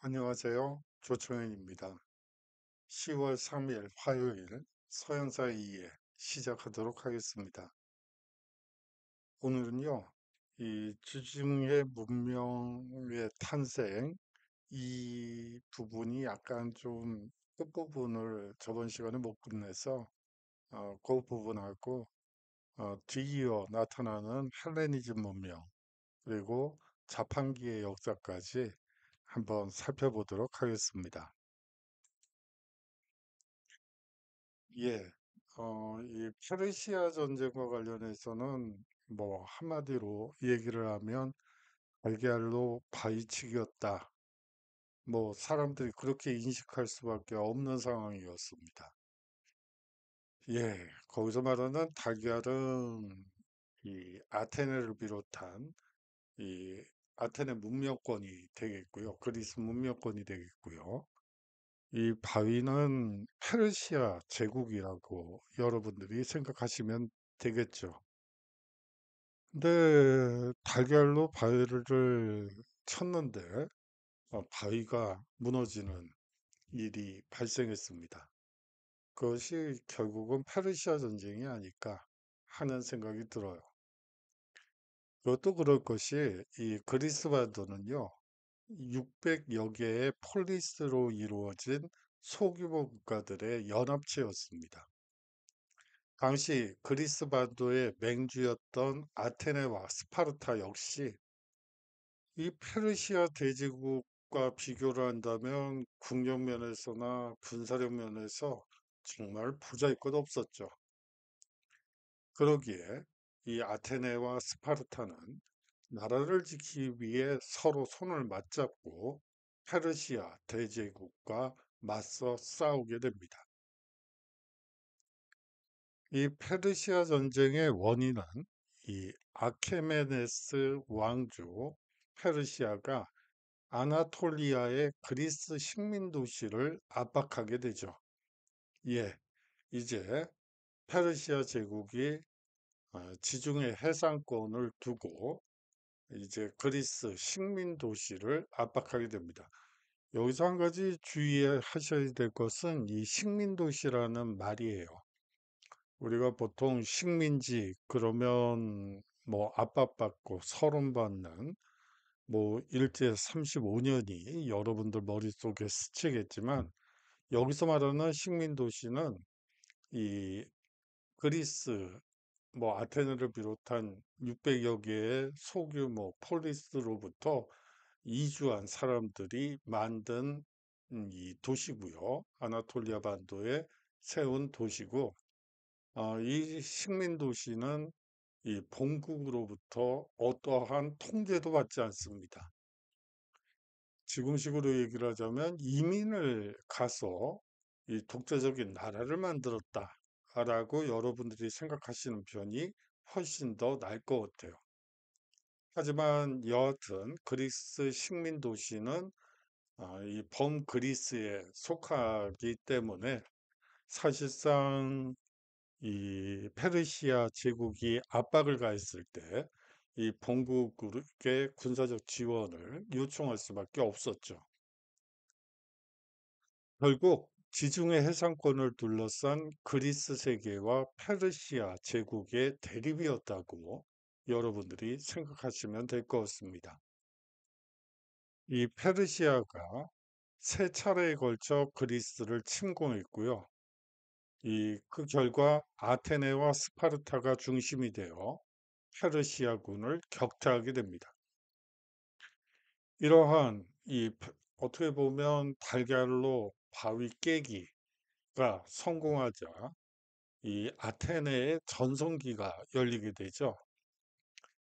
안녕하세요. 조청현입니다. 10월 3일 화요일 서연사 2회 시작하도록 하겠습니다. 오늘은요. 이 주중의 문명의 탄생 이 부분이 약간 좀 끝부분을 저번 시간에 못 끝내서 어, 그 부분하고 어, 뒤이어 나타나는 헬레니즘 문명 그리고 자판기의 역사까지 한번 살펴보도록 하겠습니다. 예, 어, 이 페르시아 전쟁과 관련해서는 뭐 한마디로 얘기를 하면 알게알로 바위치기였다. 뭐 사람들이 그렇게 인식할 수밖에 없는 상황이었습니다. 예, 거기서 말하는 달걀은 이 아테네를 비롯한 이 아테네 문명권이 되겠고요. 그리스 문명권이 되겠고요. 이 바위는 페르시아 제국이라고 여러분들이 생각하시면 되겠죠. 근데 달걀로 바위를 쳤는데 어, 바위가 무너지는 일이 발생했습니다. 그것이 결국은 페르시아 전쟁이 아닐까 하는 생각이 들어요. 그것도 그럴 것이 이그리스반도는요 600여 개의 폴리스로 이루어진 소규모 국가들의 연합체였습니다. 당시 그리스 반도의 맹주였던 아테네와 스파르타 역시 이 페르시아 대제국과 비교를 한다면 국력 면에서나 군사력 면에서 정말 부자일 것 없었죠. 그러기에 이 아테네와 스파르타는 나라를 지키기 위해 서로 손을 맞잡고 페르시아 대제국과 맞서 싸우게 됩니다. 이 페르시아 전쟁의 원인은 이 아케메네스 왕조 페르시아가 아나톨리아의 그리스 식민 도시를 압박하게 되죠. 예, 이제 페르시아 제국이 어, 지중해 해상권을 두고 이제 그리스 식민 도시를 압박하게 됩니다. 여기서 한 가지 주의하셔야 될 것은 이 식민 도시라는 말이에요. 우리가 보통 식민지 그러면 뭐 압박받고 서름받는 뭐 일제 35년이 여러분들 머릿속에 스치겠지만 여기서 말하는 식민 도시는 이 그리스 뭐 아테네를 비롯한 600여 개의 소규모 폴리스로부터 이주한 사람들이 만든 음, 이 도시고요. 아나톨리아 반도에 세운 도시고 어, 이 식민 도시는 이 본국으로부터 어떠한 통제도 받지 않습니다. 지금식으로 얘기를 하자면 이민을 가서 이 독자적인 나라를 만들었다. 라고 여러분들이 생각하시는 편이 훨씬 더 나을 것 같아요. 하지만 여하튼 그리스 식민 도시는 어, 이 범그리스에 속하기 때문에 사실상 이 페르시아 제국이 압박을 가했을 때 이 본국의 군사적 지원을 요청할 수밖에 없었죠. 결국 지중해 해상권을 둘러싼 그리스 세계와 페르시아 제국의 대립이었다고 여러분들이 생각하시면 될 것 같습니다. 이 페르시아가 세 차례에 걸쳐 그리스를 침공했고요. 이 그 결과 아테네와 스파르타가 중심이 되어 페르시아군을 격퇴하게 됩니다. 이러한 이 어떻게 보면 달걀로 바위 깨기가 성공하자 이 아테네의 전성기가 열리게 되죠.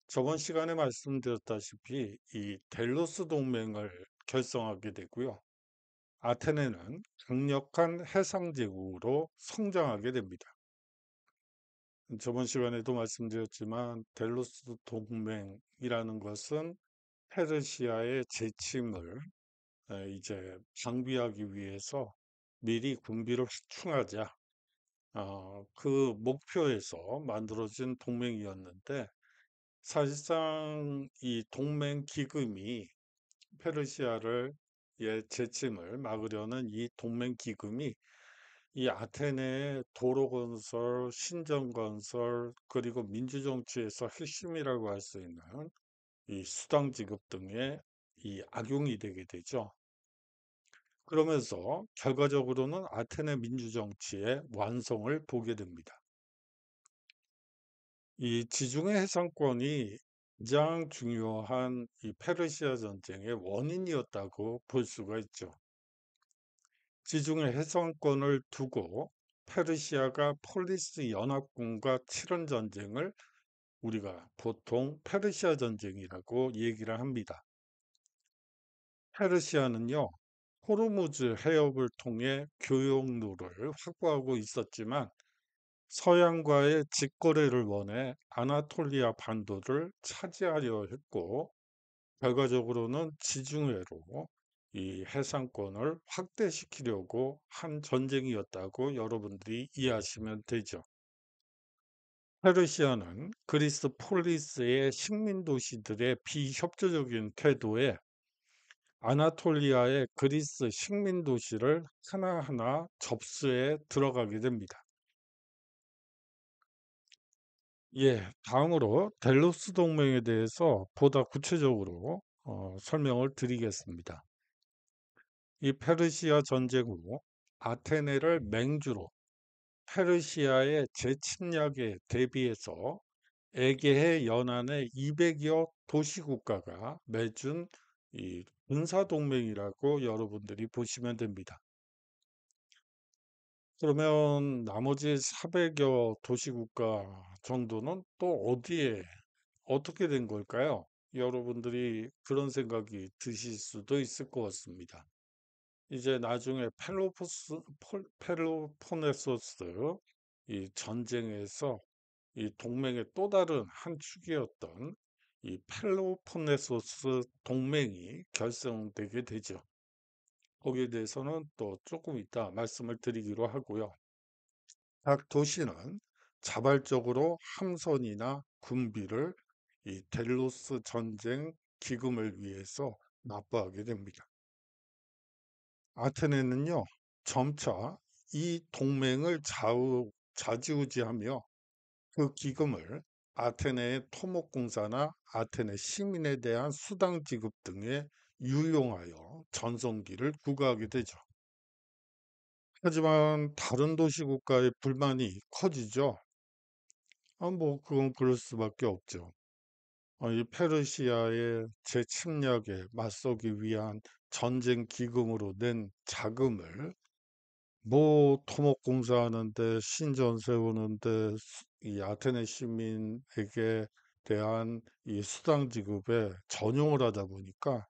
저번 시간에 말씀드렸다시피 이 델로스 동맹을 결성하게 되고요. 아테네는 강력한 해상 제국으로 성장하게 됩니다. 저번 시간에도 말씀드렸지만 델로스 동맹이라는 것은 페르시아의 재침을 이제 장비하기 위해서 미리 군비를 확충하자 어, 그 목표에서 만들어진 동맹이었는데 사실상 이 동맹 기금이 페르시아를 예, 재침을 막으려는 이 동맹 기금이 이 아테네의 도로 건설, 신전 건설, 그리고 민주 정치에서 핵심이라고 할 수 있는 이 수당 지급 등의 이 악용이 되게 되죠. 그러면서 결과적으로는 아테네 민주정치의 완성을 보게 됩니다. 이 지중해 해상권이 가장 중요한 이 페르시아 전쟁의 원인이었다고 볼 수가 있죠. 지중해 해상권을 두고 페르시아가 폴리스 연합군과 치른 전쟁을 우리가 보통 페르시아 전쟁이라고 얘기를 합니다. 페르시아는요, 호르무즈 해협을 통해 교역로를 확보하고 있었지만 서양과의 직거래를 원해 아나톨리아 반도를 차지하려 했고 결과적으로는 지중해로 이 해상권을 확대시키려고 한 전쟁이었다고 여러분들이 이해하시면 되죠. 페르시아는 그리스 폴리스의 식민 도시들의 비협조적인 태도에 아나톨리아의 그리스 식민 도시를 하나하나 접수에 들어가게 됩니다. 예, 다음으로 델로스 동맹에 대해서 보다 구체적으로 어, 설명을 드리겠습니다. 이 페르시아 전쟁 후 아테네를 맹주로 페르시아의 재침략에 대비해서 에게해 연안의 200여 도시 국가가 맺은 이 은사동맹이라고 여러분들이 보시면 됩니다. 그러면 나머지 400여 도시국가 정도는 또 어디에 어떻게 된 걸까요? 여러분들이 그런 생각이 드실 수도 있을 것 같습니다. 이제 나중에 펠로포스, 펠로포네소스 이 전쟁에서 이 동맹의 또 다른 한 축이었던 이 펠로폰네소스 동맹이 결성되게 되죠. 거기에 대해서는 또 조금 이따 말씀을 드리기로 하고요. 각 도시는 자발적으로 함선이나 군비를 이 델로스 전쟁 기금을 위해서 납부하게 됩니다. 아테네는요, 점차 이 동맹을 좌우, 좌지우지하며 그 기금을 아테네의 토목공사나 아테네 시민에 대한 수당 지급 등에 유용하여 전성기를 구가하게 되죠. 하지만 다른 도시국가의 불만이 커지죠. 아, 뭐 그건 그럴 수밖에 없죠. 아, 이 페르시아의 재침략에 맞서기 위한 전쟁 기금으로 낸 자금을 뭐 토목공사하는데 신전 세우는데 이 아테네 시민에게 대한 이 수당 지급에 전용을 하다 보니까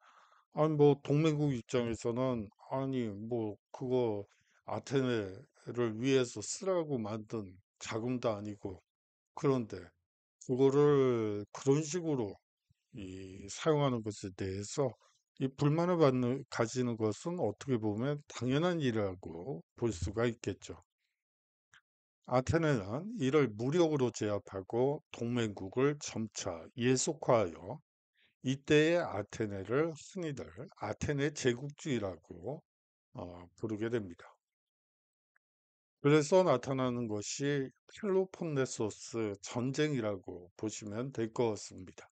아니 뭐 동맹국 입장에서는 아니 뭐 그거 아테네를 위해서 쓰라고 만든 자금도 아니고 그런데 그거를 그런 식으로 이 사용하는 것에 대해서 이 불만을 받는 가지는 것은 어떻게 보면 당연한 일이라고 볼 수가 있겠죠. 아테네는 이를 무력으로 제압하고 동맹국을 점차 예속화하여 이때의 아테네를 흔히들 아테네 제국주의라고 어, 부르게 됩니다. 그래서 나타나는 것이 펠로폰네소스 전쟁이라고 보시면 될 것 같습니다.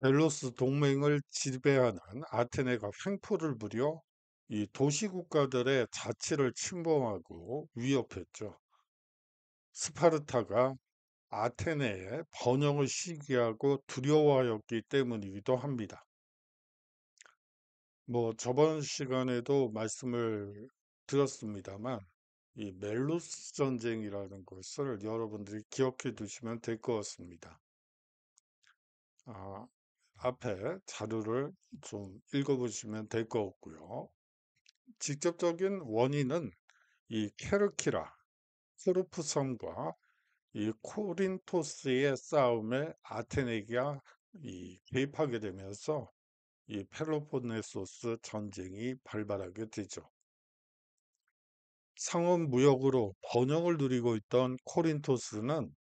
벨로스 동맹을 지배하는 아테네가 횡포를 부려 이 도시국가들의 자치를 침범하고 위협했죠. 스파르타가 아테네의 번영을 시기하고 두려워하였기 때문이기도 합니다. 뭐 저번 시간에도 말씀을 드렸습니다만 이 멜루스 전쟁이라는 것을 여러분들이 기억해 두시면 될 것 같습니다. 아, 앞에 자료를 좀 읽어보시면 될 것 같고요. 직접적인 원인은 이 케르키라, 크르프섬과이 코린토스의 싸움에 아테네가 이 개입하게 되면서 이 펠로폰네소스 전쟁이 발발하게 되죠. 상업 무역으로 번영을 누리고 있던 코린토스는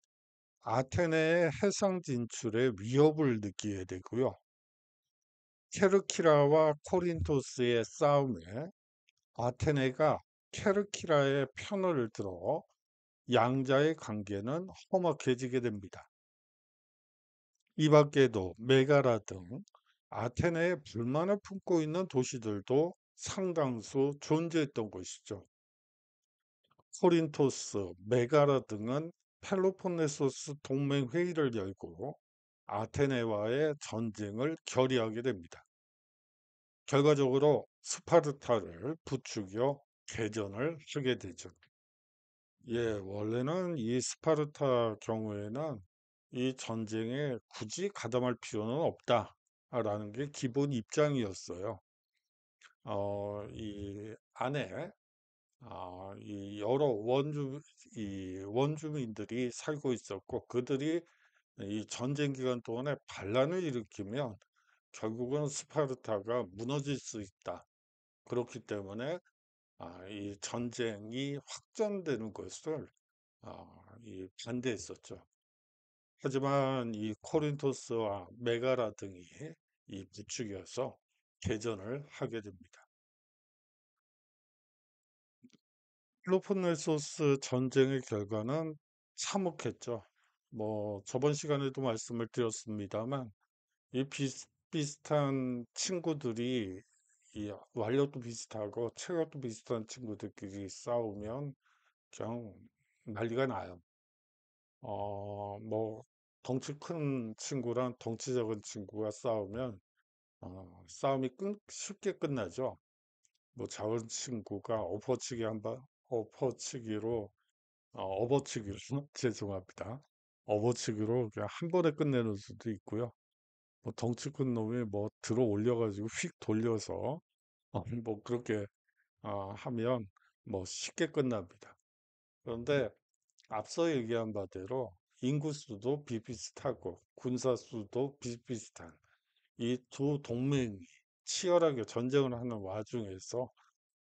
아테네의 해상 진출에 위협을 느끼게 되고요. 케르키라와 코린토스의 싸움에 아테네가 케르키라의 편을 들어 양자의 관계는 험악해지게 됩니다. 이 밖에도 메가라 등 아테네에 불만을 품고 있는 도시들도 상당수 존재했던 것이죠. 코린토스, 메가라 등은 펠로폰네소스 동맹 회의를 열고 아테네와의 전쟁을 결의하게 됩니다. 결과적으로 스파르타를 부추겨 개전을 하게 되죠. 예, 원래는 이 스파르타 경우에는 이 전쟁에 굳이 가담할 필요는 없다라는 게 기본 입장이었어요. 어, 이 안에 어, 이 여러 원주 이 원주민들이 살고 있었고 그들이 이 전쟁 기간 동안에 반란을 일으키면 결국은 스파르타가 무너질 수 있다. 그렇기 때문에 아, 이 전쟁이 확장되는 것을 아, 반대했었죠. 하지만 이 코린토스와 메가라 등이 이부이어서 개전을 하게 됩니다. 펠로폰네소스 전쟁의 결과는 참혹했죠. 뭐 저번 시간에도 말씀을 드렸습니다만 이 비슷, 비슷한 친구들이 이 완료도 비슷하고 체력도 비슷한 친구들끼리 싸우면 그냥 난리가 나요. 어, 뭐 덩치 큰 친구랑 덩치 작은 친구가 싸우면 어, 싸움이 끈, 쉽게 끝나죠. 뭐 작은 친구가 엎어치기 한번 엎어치기로 어, 업어치기로 죄송합니다. 엎어치기로 그냥 한 번에 끝내는 수도 있고요. 뭐 덩치큰 놈이 뭐 들어 올려가지고 휙 돌려서 어, 뭐 그렇게 어, 하면 뭐 쉽게 끝납니다. 그런데 음. 앞서 얘기한 바대로 인구수도 비슷하고 군사수도 비슷비슷한 이 두 동맹이 치열하게 전쟁을 하는 와중에서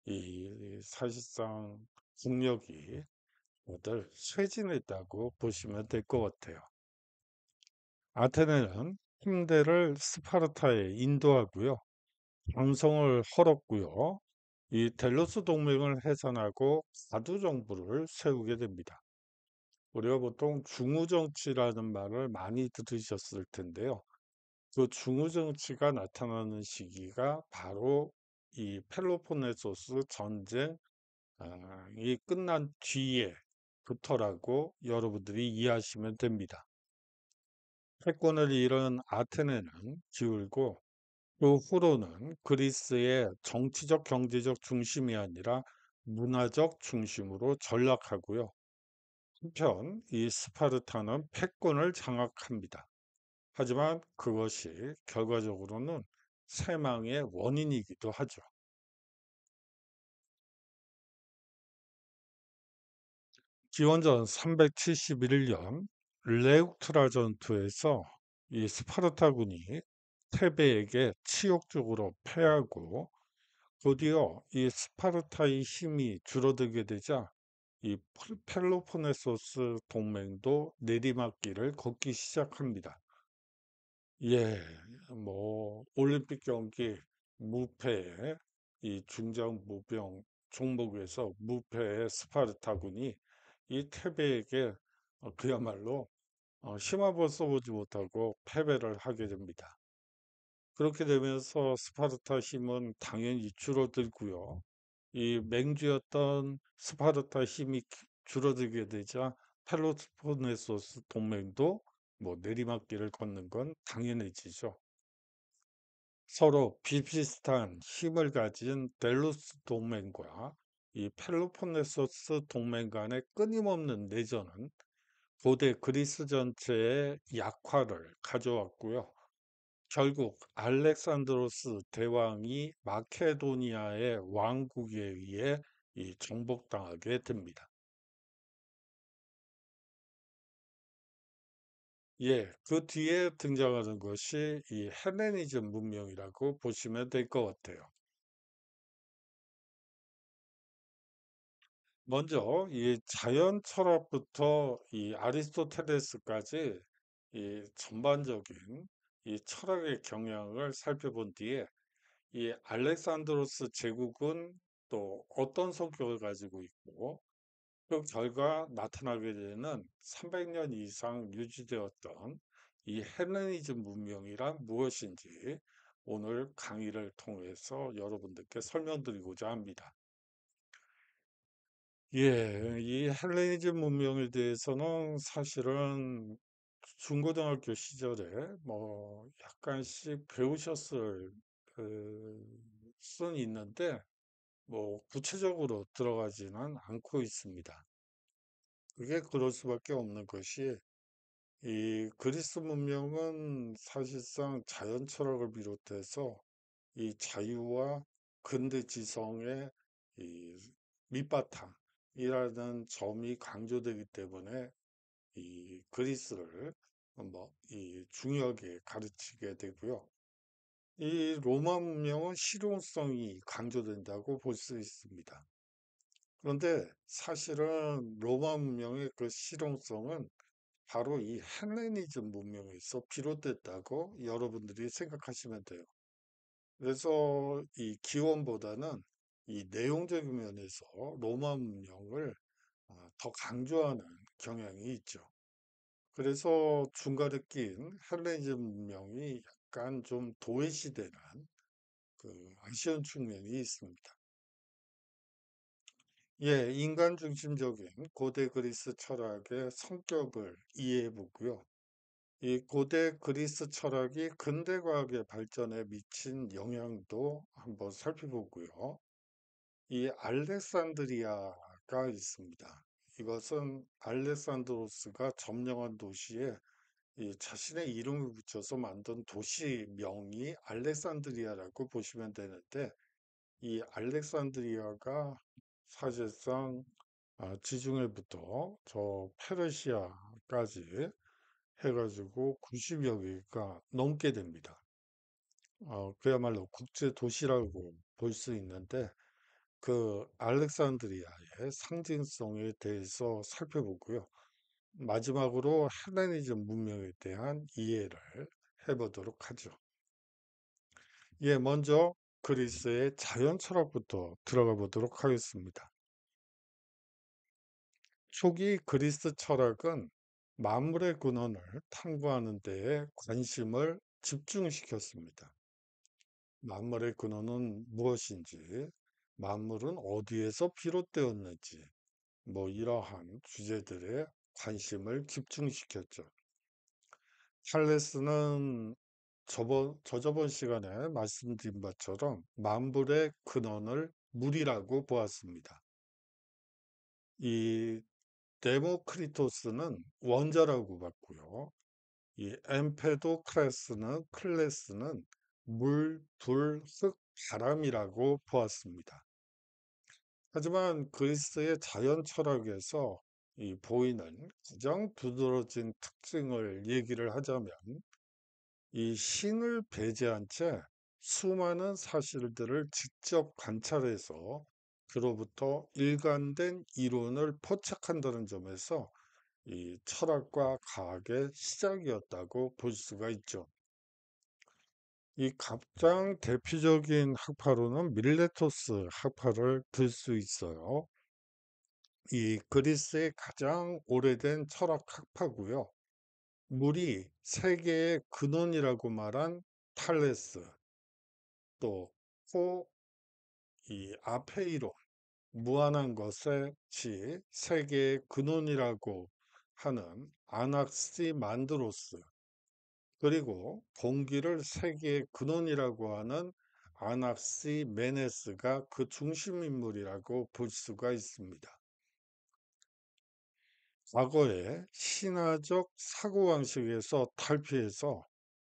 이 사실상 국력이 모두 쇠진했다고 보시면 될 것 같아요. 아테네는 침대를 스파르타에 인도하고요. 강성을 헐었고요. 이 델로스 동맹을 해산하고 가두 정부를 세우게 됩니다. 우리가 보통 중우 정치라는 말을 많이 들으셨을 텐데요. 그 중우 정치가 나타나는 시기가 바로 이 펠로폰네소스 전쟁이 아, 끝난 뒤에부터라고 여러분들이 이해하시면 됩니다. 패권을 잃은 아테네는 기울고 그 후로는 그리스의 정치적 경제적 중심이 아니라 문화적 중심으로 전락하고요. 한편 이 스파르타는 패권을 장악합니다. 하지만 그것이 결과적으로는 사망의 원인이기도 하죠. 기원전 371년 레우트라 전투에서 이 스파르타군이 테베에게 치욕적으로 패하고 곧이어 이 스파르타의 힘이 줄어들게 되자 이 펠로폰네소스 동맹도 내리막길을 걷기 시작합니다. 예, 뭐 올림픽 경기 무패에 이 중장 무병 종목에서 무패의 스파르타군이 이 테베에게 어, 그야말로 어, 심합을 써보지 못하고 패배를 하게 됩니다. 그렇게 되면서 스파르타 힘은 당연히 줄어들고요. 이 맹주였던 스파르타 힘이 줄어들게 되자 펠로스포네소스 동맹도 뭐 내리막길을 걷는 건 당연해지죠. 서로 비슷한 힘을 가진 델루스 동맹과 이펠로포네소스 동맹 간의 끊임없는 내전은 고대 그리스 전체의 약화를 가져왔고요. 결국 알렉산드로스 대왕이 마케도니아의 왕국에 의해 정복당하게 됩니다. 예, 그 뒤에 등장하는 것이 이 헤메니즘 문명이라고 보시면 될 것 같아요. 먼저 이 자연 철학부터 이 아리스토텔레스까지 이 전반적인 이 철학의 경향을 살펴본 뒤에 이 알렉산드로스 제국은 또 어떤 성격을 가지고 있고 그 결과 나타나게 되는 300년 이상 유지되었던 이 헬레니즘 문명이란 무엇인지 오늘 강의를 통해서 여러분들께 설명드리고자 합니다. 예, 이 헬레니즘 문명에 대해서는 사실은 중고등학교 시절에 뭐 약간씩 배우셨을 그 수는 있는데 뭐 구체적으로 들어가지는 않고 있습니다. 그게 그럴 수밖에 없는 것이 이 그리스 문명은 사실상 자연 철학을 비롯해서 이 자유와 근대 지성의 이 밑바탕 이라는 점이 강조되기 때문에 이 그리스를 뭐 이 중요하게 가르치게 되고요. 이 로마 문명은 실용성이 강조된다고 볼 수 있습니다. 그런데 사실은 로마 문명의 그 실용성은 바로 이 헬레니즘 문명에서 비롯됐다고 여러분들이 생각하시면 돼요. 그래서 이 기원보다는 이 내용적인 면에서 로마 문명을 아, 더 강조하는 경향이 있죠. 그래서 중간에 낀 헬레니즘 문명이 약간 좀도외시대란그 아시안 측면이 있습니다. 예, 인간 중심적인 고대 그리스 철학의 성격을 이해해 보고요. 이 고대 그리스 철학이 근대 과학의 발전에 미친 영향도 한번 살펴보고요. 이 알렉산드리아가 있습니다. 이것은 알렉산드로스가 점령한 도시에 자신의 이름을 붙여서 만든 도시명이 알렉산드리아라고 보시면 되는데 이 알렉산드리아가 사실상 아, 지중해부터 저 페르시아까지 해가지고 90여 개가 넘게 됩니다. 어, 그야말로 국제 도시라고 볼 수 있는데 그 알렉산드리아의 상징성에 대해서 살펴보고요. 마지막으로 헬레니즘 문명에 대한 이해를 해보도록 하죠. 예, 먼저 그리스의 자연 철학부터 들어가 보도록 하겠습니다. 초기 그리스 철학은 만물의 근원을 탐구하는 데에 관심을 집중시켰습니다. 만물의 근원은 무엇인지, 만물은 어디에서 비롯되었는지 뭐 이러한 주제들의 관심을 집중시켰죠. 찰레스는 저번, 저저번 시간에 말씀드린 바처럼 만물의 근원을 물이라고 보았습니다. 이 데모크리토스는 원자라고 봤고요. 이 엠페도크레스는 클레스는 물, 불, 흙, 바람이라고 보았습니다. 하지만 그리스의 자연 철학에서 이 보이는 가장 두드러진 특징을 얘기를 하자면 이 신을 배제한 채 수많은 사실들을 직접 관찰해서 그로부터 일관된 이론을 포착한다는 점에서 이 철학과 과학의 시작이었다고 볼 수가 있죠. 이 가장 대표적인 학파로는 밀레토스 학파를 들 수 있어요. 이 그리스의 가장 오래된 철학 학파고요. 물이 세계의 근원이라고 말한 탈레스, 또 호, 이 아페이론, 무한한 것의 지, 세계의 근원이라고 하는 아낙시만드로스, 그리고 공기를 세계의 근원이라고 하는 아납시 메네스가 그 중심 인물이라고 볼 수가 있습니다. 과거의 신화적 사고방식에서 탈피해서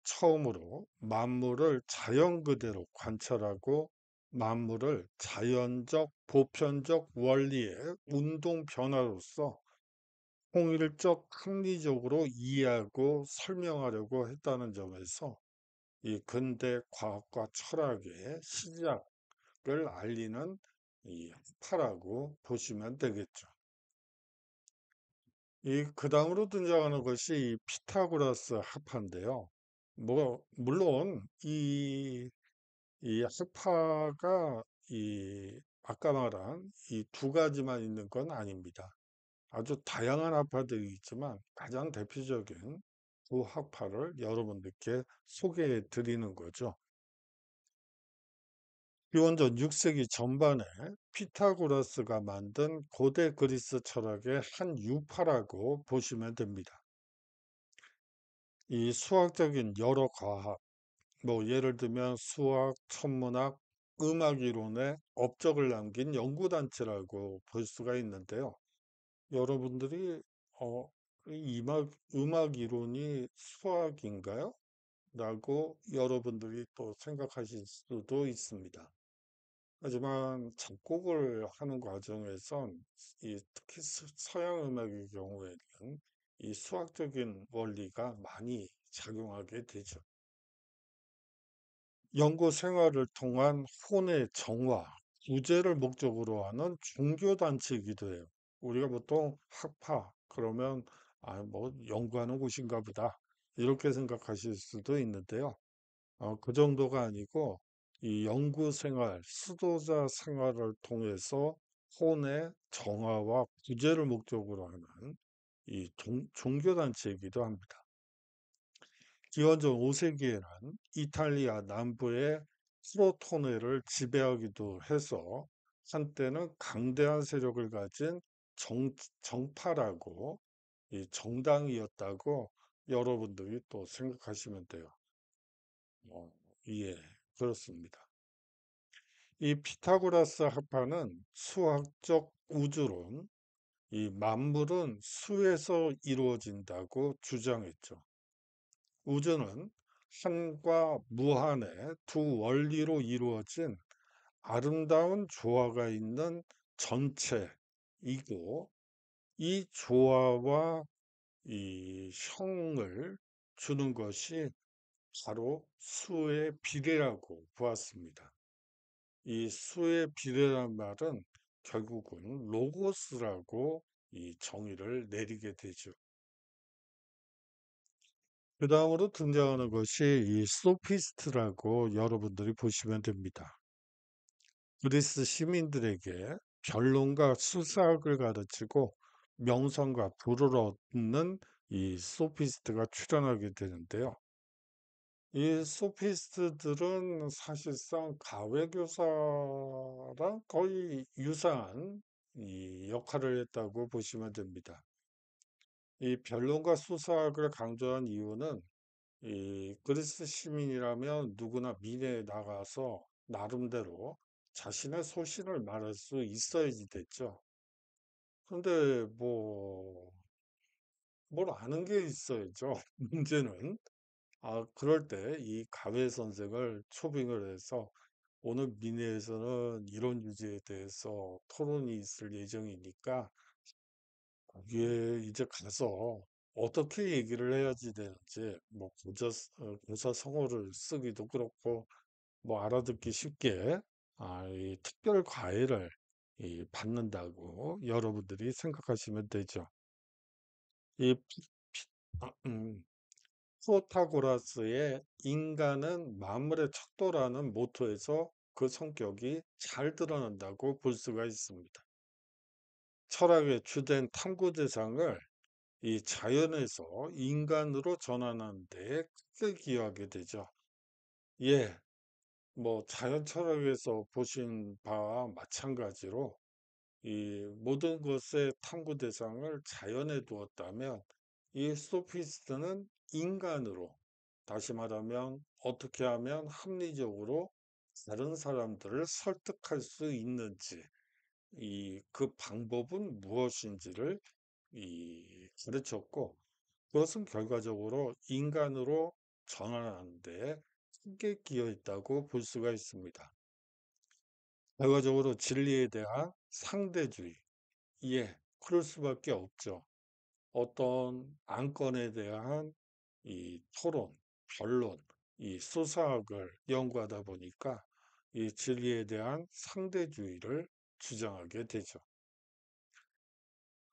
처음으로 만물을 자연 그대로 관찰하고 만물을 자연적 보편적 원리의 운동 변화로서 통일적 합리적으로 이해하고 설명하려고 했다는 점에서 이 근대 과학과 철학의 시작을 알리는 이 학파라고 보시면 되겠죠. 이 그 다음으로 등장하는 것이 피타고라스 학파인데요. 뭐 물론 이이 학파가 이 아까 말한 이 두 가지만 있는 건 아닙니다. 아주 다양한 아파들이 있지만 가장 대표적인 두 학파를 여러분들께 소개해 드리는 거죠. 기원전 6세기 전반에 피타고라스가 만든 고대 그리스 철학의 한 유파라고 보시면 됩니다. 이 수학적인 여러 과학, 뭐 예를 들면 수학, 천문학, 음악 이론에 업적을 남긴 연구단체라고 볼 수가 있는데요. 여러분들이 어, 그 이 음악, 음악 이론이 수학인가요? 라고 여러분들이 또 생각하실 수도 있습니다. 하지만 작곡을 하는 과정에선 이 특히 서양 음악의 경우에는 이 수학적인 원리가 많이 작용하게 되죠. 연구 생활을 통한 혼의 정화, 구제를 목적으로 하는 종교단체이기도 해요. 우리가 보통 학파 그러면 아 뭐 연구하는 곳인가 보다 이렇게 생각하실 수도 있는데요. 어, 그 정도가 아니고 이 연구 생활, 수도자 생활을 통해서 혼의 정화와 구제를 목적으로 하는 이 종교단체이기도 합니다. 기원전 5세기에는 이탈리아 남부의 프로토네를 지배하기도 해서 한때는 강대한 세력을 가진 정, 정파라고 이 정당이었다고 여러분들이 또 생각하시면 돼요. 어, 예, 그렇습니다. 이 피타고라스 학파는 수학적 우주론, 이 만물은 수에서 이루어진다고 주장했죠. 우주는 한과 무한의 두 원리로 이루어진 아름다운 조화가 있는 전체 이고 이 조화와 이 형을 주는 것이 바로 수의 비례라고 보았습니다. 이 수의 비례란 말은 결국은 로고스라고 이 정의를 내리게 되죠. 그 다음으로 등장하는 것이 이 소피스트라고 여러분들이 보시면 됩니다. 그리스 시민들에게 변론과 수사학을 가르치고 명성과 부를 얻는 이 소피스트가 출연하게 되는데요. 이 소피스트들은 사실상 가외교사랑 거의 유사한 이 역할을 했다고 보시면 됩니다. 이 변론과 수사학을 강조한 이유는 이 그리스 시민이라면 누구나 미래에 나가서 나름대로 자신의 소신을 말할 수 있어야지 됐죠. 근데 뭐, 뭘 아는 게 있어야죠. 문제는. 아, 그럴 때 이 가외 선생을 초빙을 해서 오늘 민회에서는 이런 주제에 대해서 토론이 있을 예정이니까 거기에 이제 가서 어떻게 얘기를 해야지 되는지 뭐 고자, 고사 어, 성어를 쓰기도 그렇고 뭐 알아듣기 쉽게 아, 이 특별 과외를 이 받는다고 여러분들이 생각하시면 되죠. 이 피- 아, 음. 타고라스의 인간은 만물의 척도라는 모토에서 그 성격이 잘 드러난다고 볼 수가 있습니다. 철학의 주된 탐구 대상을 이 자연에서 인간으로 전환하는 데 크게 기여하게 되죠. 예, 뭐 자연 철학에서 보신 바와 마찬가지로 이 모든 것의 탐구 대상을 자연에 두었다면 이 소피스트는 인간으로 다시 말하면 어떻게 하면 합리적으로 다른 사람들을 설득할 수 있는지 이 그 방법은 무엇인지를 이 가르쳤고 그것은 결과적으로 인간으로 전환하는데 크게 끼어 있다고 볼 수가 있습니다. 결과적으로 진리에 대한 상대주의. 예, 그럴 수밖에 없죠. 어떤 안건에 대한 이 토론, 변론, 이 수사학을 연구하다 보니까 이 진리에 대한 상대주의를 주장하게 되죠.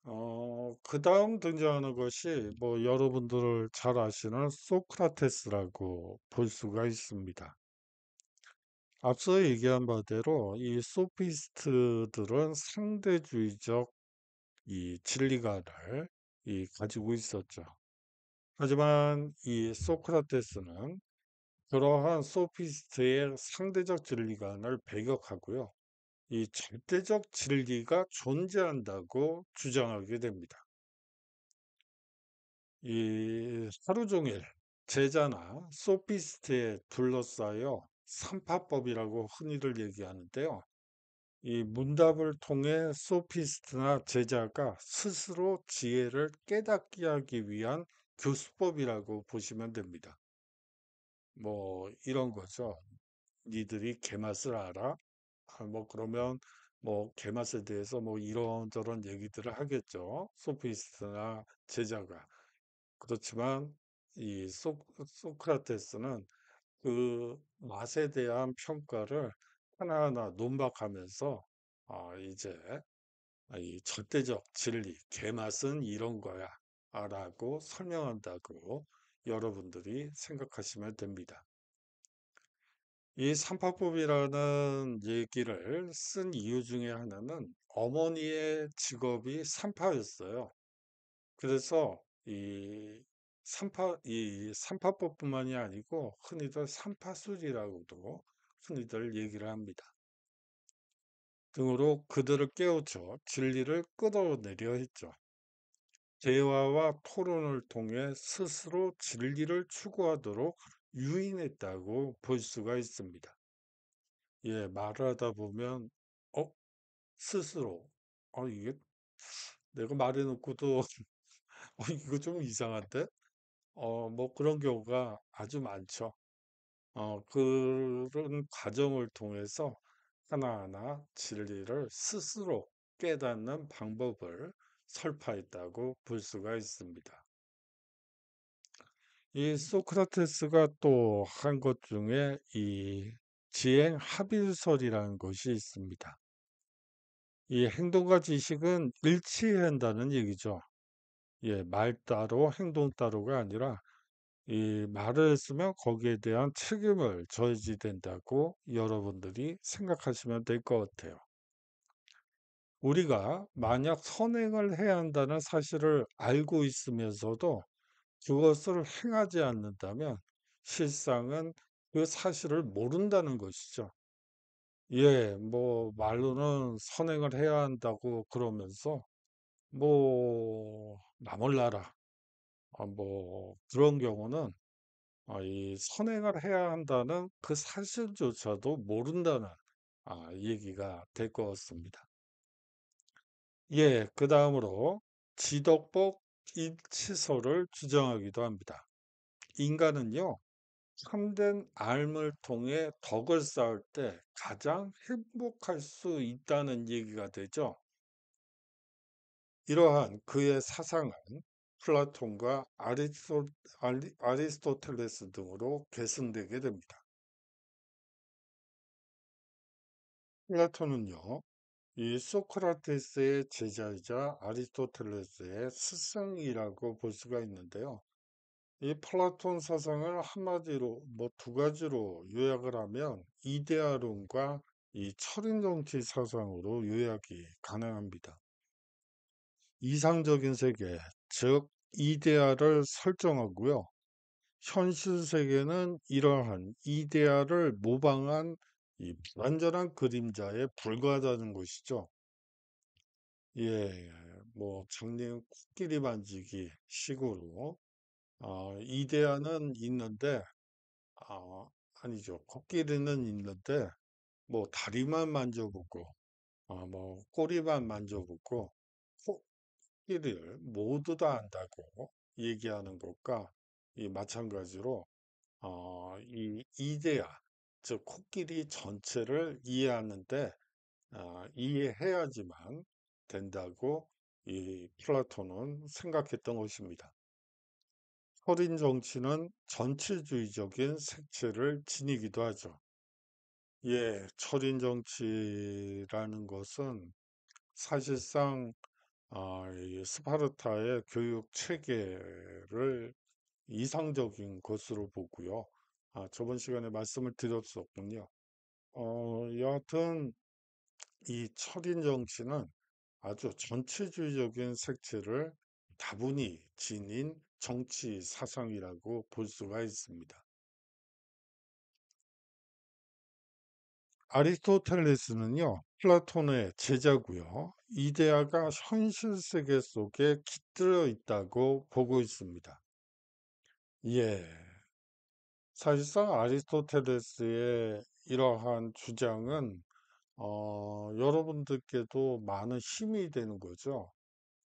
어, 그 다음 등장하는 것이 뭐 여러분들을 잘 아시는 소크라테스라고 볼 수가 있습니다. 앞서 얘기한 바대로 이 소피스트들은 상대주의적 이 진리관을 이 가지고 있었죠. 하지만 이 소크라테스는 그러한 소피스트의 상대적 진리관을 배격하고요. 이 절대적 진리가 존재한다고 주장하게 됩니다. 이 하루 종일 제자나 소피스트에 둘러싸여 삼파법이라고 흔히들 얘기하는데요. 이 문답을 통해 소피스트나 제자가 스스로 지혜를 깨닫게 하기 위한 교수법이라고 보시면 됩니다. 뭐 이런 거죠. 니들이 개맛을 알아? 아, 뭐 그러면 뭐 개맛에 대해서 뭐 이런저런 얘기들을 하겠죠. 소피스트나 제자가. 그렇지만 이 소, 소크라테스는 그 맛에 대한 평가를 하나하나 논박하면서 아 이제 아, 이 절대적 진리, 개맛은 이런 거야 라고 설명한다고 여러분들이 생각하시면 됩니다. 이 삼파법이라는 얘기를 쓴 이유 중에 하나는 어머니의 직업이 삼파였어요. 그래서 이 삼파 이 삼파법뿐만이 아니고 흔히들 삼파술이라고도 흔히들 얘기를 합니다. 등으로 그들을 깨우쳐 진리를 끌어내려 했죠. 대화와 토론을 통해 스스로 진리를 추구하도록 유인했다고 볼 수가 있습니다. 예, 말하다 보면, 어? 스스로, 어, 이게, 내가 말해놓고도, 어, 이거 좀 이상한데? 어, 뭐 그런 경우가 아주 많죠. 어, 그런 과정을 통해서 하나하나 진리를 스스로 깨닫는 방법을 설파했다고 볼 수가 있습니다. 이 소크라테스가 또 한 것 중에 이 지행 합일설이라는 것이 있습니다. 이 행동과 지식은 일치한다는 얘기죠. 예, 말 따로 행동 따로가 아니라 이 말을 쓰면 거기에 대한 책임을 저야지 된다고 여러분들이 생각하시면 될 것 같아요. 우리가 만약 선행을 해야 한다는 사실을 알고 있으면서도 그것을 행하지 않는다면 실상은 그 사실을 모른다는 것이죠. 예, 뭐, 말로는 선행을 해야 한다고 그러면서, 뭐, 나몰라라. 아, 뭐, 그런 경우는, 아, 이 선행을 해야 한다는 그 사실조차도 모른다는, 아, 얘기가 될 것 같습니다. 예, 그 다음으로, 지덕복 일치설을 주장하기도 합니다. 인간은요, 참된 삶을 통해 덕을 쌓을 때 가장 행복할 수 있다는 얘기가 되죠. 이러한 그의 사상은 플라톤과 아리스토, 아리스토텔레스 등으로 계승되게 됩니다. 플라톤은요, 이 소크라테스의 제자이자 아리스토텔레스의 스승이라고 볼 수가 있는데요. 이 플라톤 사상을 한마디로 뭐 두 가지로 요약을 하면 이데아론과 이 철인 정치 사상으로 요약이 가능합니다. 이상적인 세계, 즉 이데아를 설정하고요. 현실 세계는 이러한 이데아를 모방한 이 불완전한 그림자에 불과하다는 것이죠. 예, 뭐정리 코끼리 만지기 식으로 어, 이데아는 있는데 어, 아니죠. 코끼리는 있는데 뭐 다리만 만져보고 어, 뭐 꼬리만 만져보고 코끼리를 모두 다 안다고 얘기하는 것과 이 마찬가지로 어, 이 이데아 즉 코끼리 전체를 이해하는데 아, 이해해야지만 된다고 이 플라톤은 생각했던 것입니다. 허린 정치는 전체주의적인 색채를 지니기도 하죠. 예, 철인 정치라는 것은 사실상 아, 스파르타의 교육 체계를 이상적인 것으로 보고요. 아, 저번 시간에 말씀을 드렸었군요. 어, 여하튼 이 철인 정치는 아주 전체주의적인 색채를 다분히 지닌 정치 사상이라고 볼 수가 있습니다. 아리스토텔레스는요, 플라톤의 제자고요. 이데아가 현실 세계 속에 깃들어 있다고 보고 있습니다. 예, 사실상 아리스토텔레스의 이러한 주장은 어, 여러분들께도 많은 힘이 되는 거죠.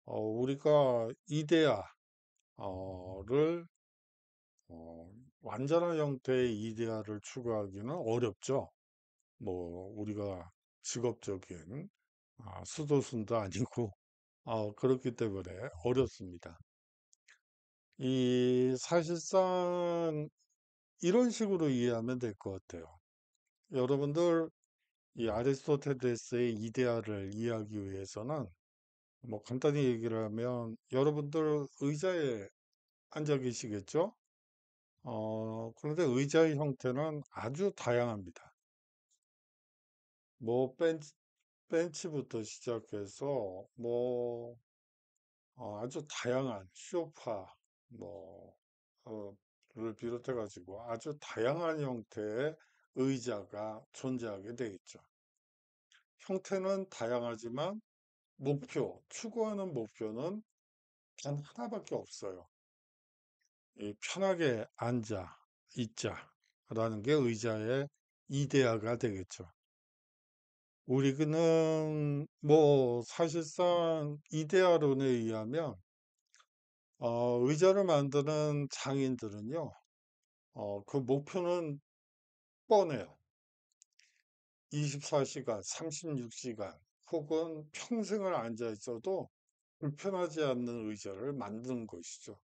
어, 우리가 이데아를 어, 어, 완전한 형태의 이데아를 추구하기는 어렵죠. 뭐 우리가 직업적인 아, 수도순도 아니고 어, 그렇기 때문에 어렵습니다. 이 사실상 이런 식으로 이해하면 될 것 같아요. 여러분들 이 아리스토텔레스의 이데아를 이해하기 위해서는 뭐 간단히 얘기를 하면 여러분들 의자에 앉아 계시겠죠? 어, 그런데 의자의 형태는 아주 다양합니다. 뭐 벤치, 벤치부터 시작해서 뭐 어, 아주 다양한 쇼파, 뭐 어, 를 비롯해 가지고 아주 다양한 형태의 의자가 존재하게 되겠죠 형태는 다양하지만 목표, 추구하는 목표는 단 하나밖에 없어요. 편하게 앉아 있자라는 게 의자의 이데아가 되겠죠. 우리는 뭐 사실상 이데아론에 의하면 어, 의자를 만드는 장인들은요, 어, 그 목표는 뻔해요. 24시간, 36시간, 혹은 평생을 앉아 있어도 불편하지 않는 의자를 만드는 것이죠.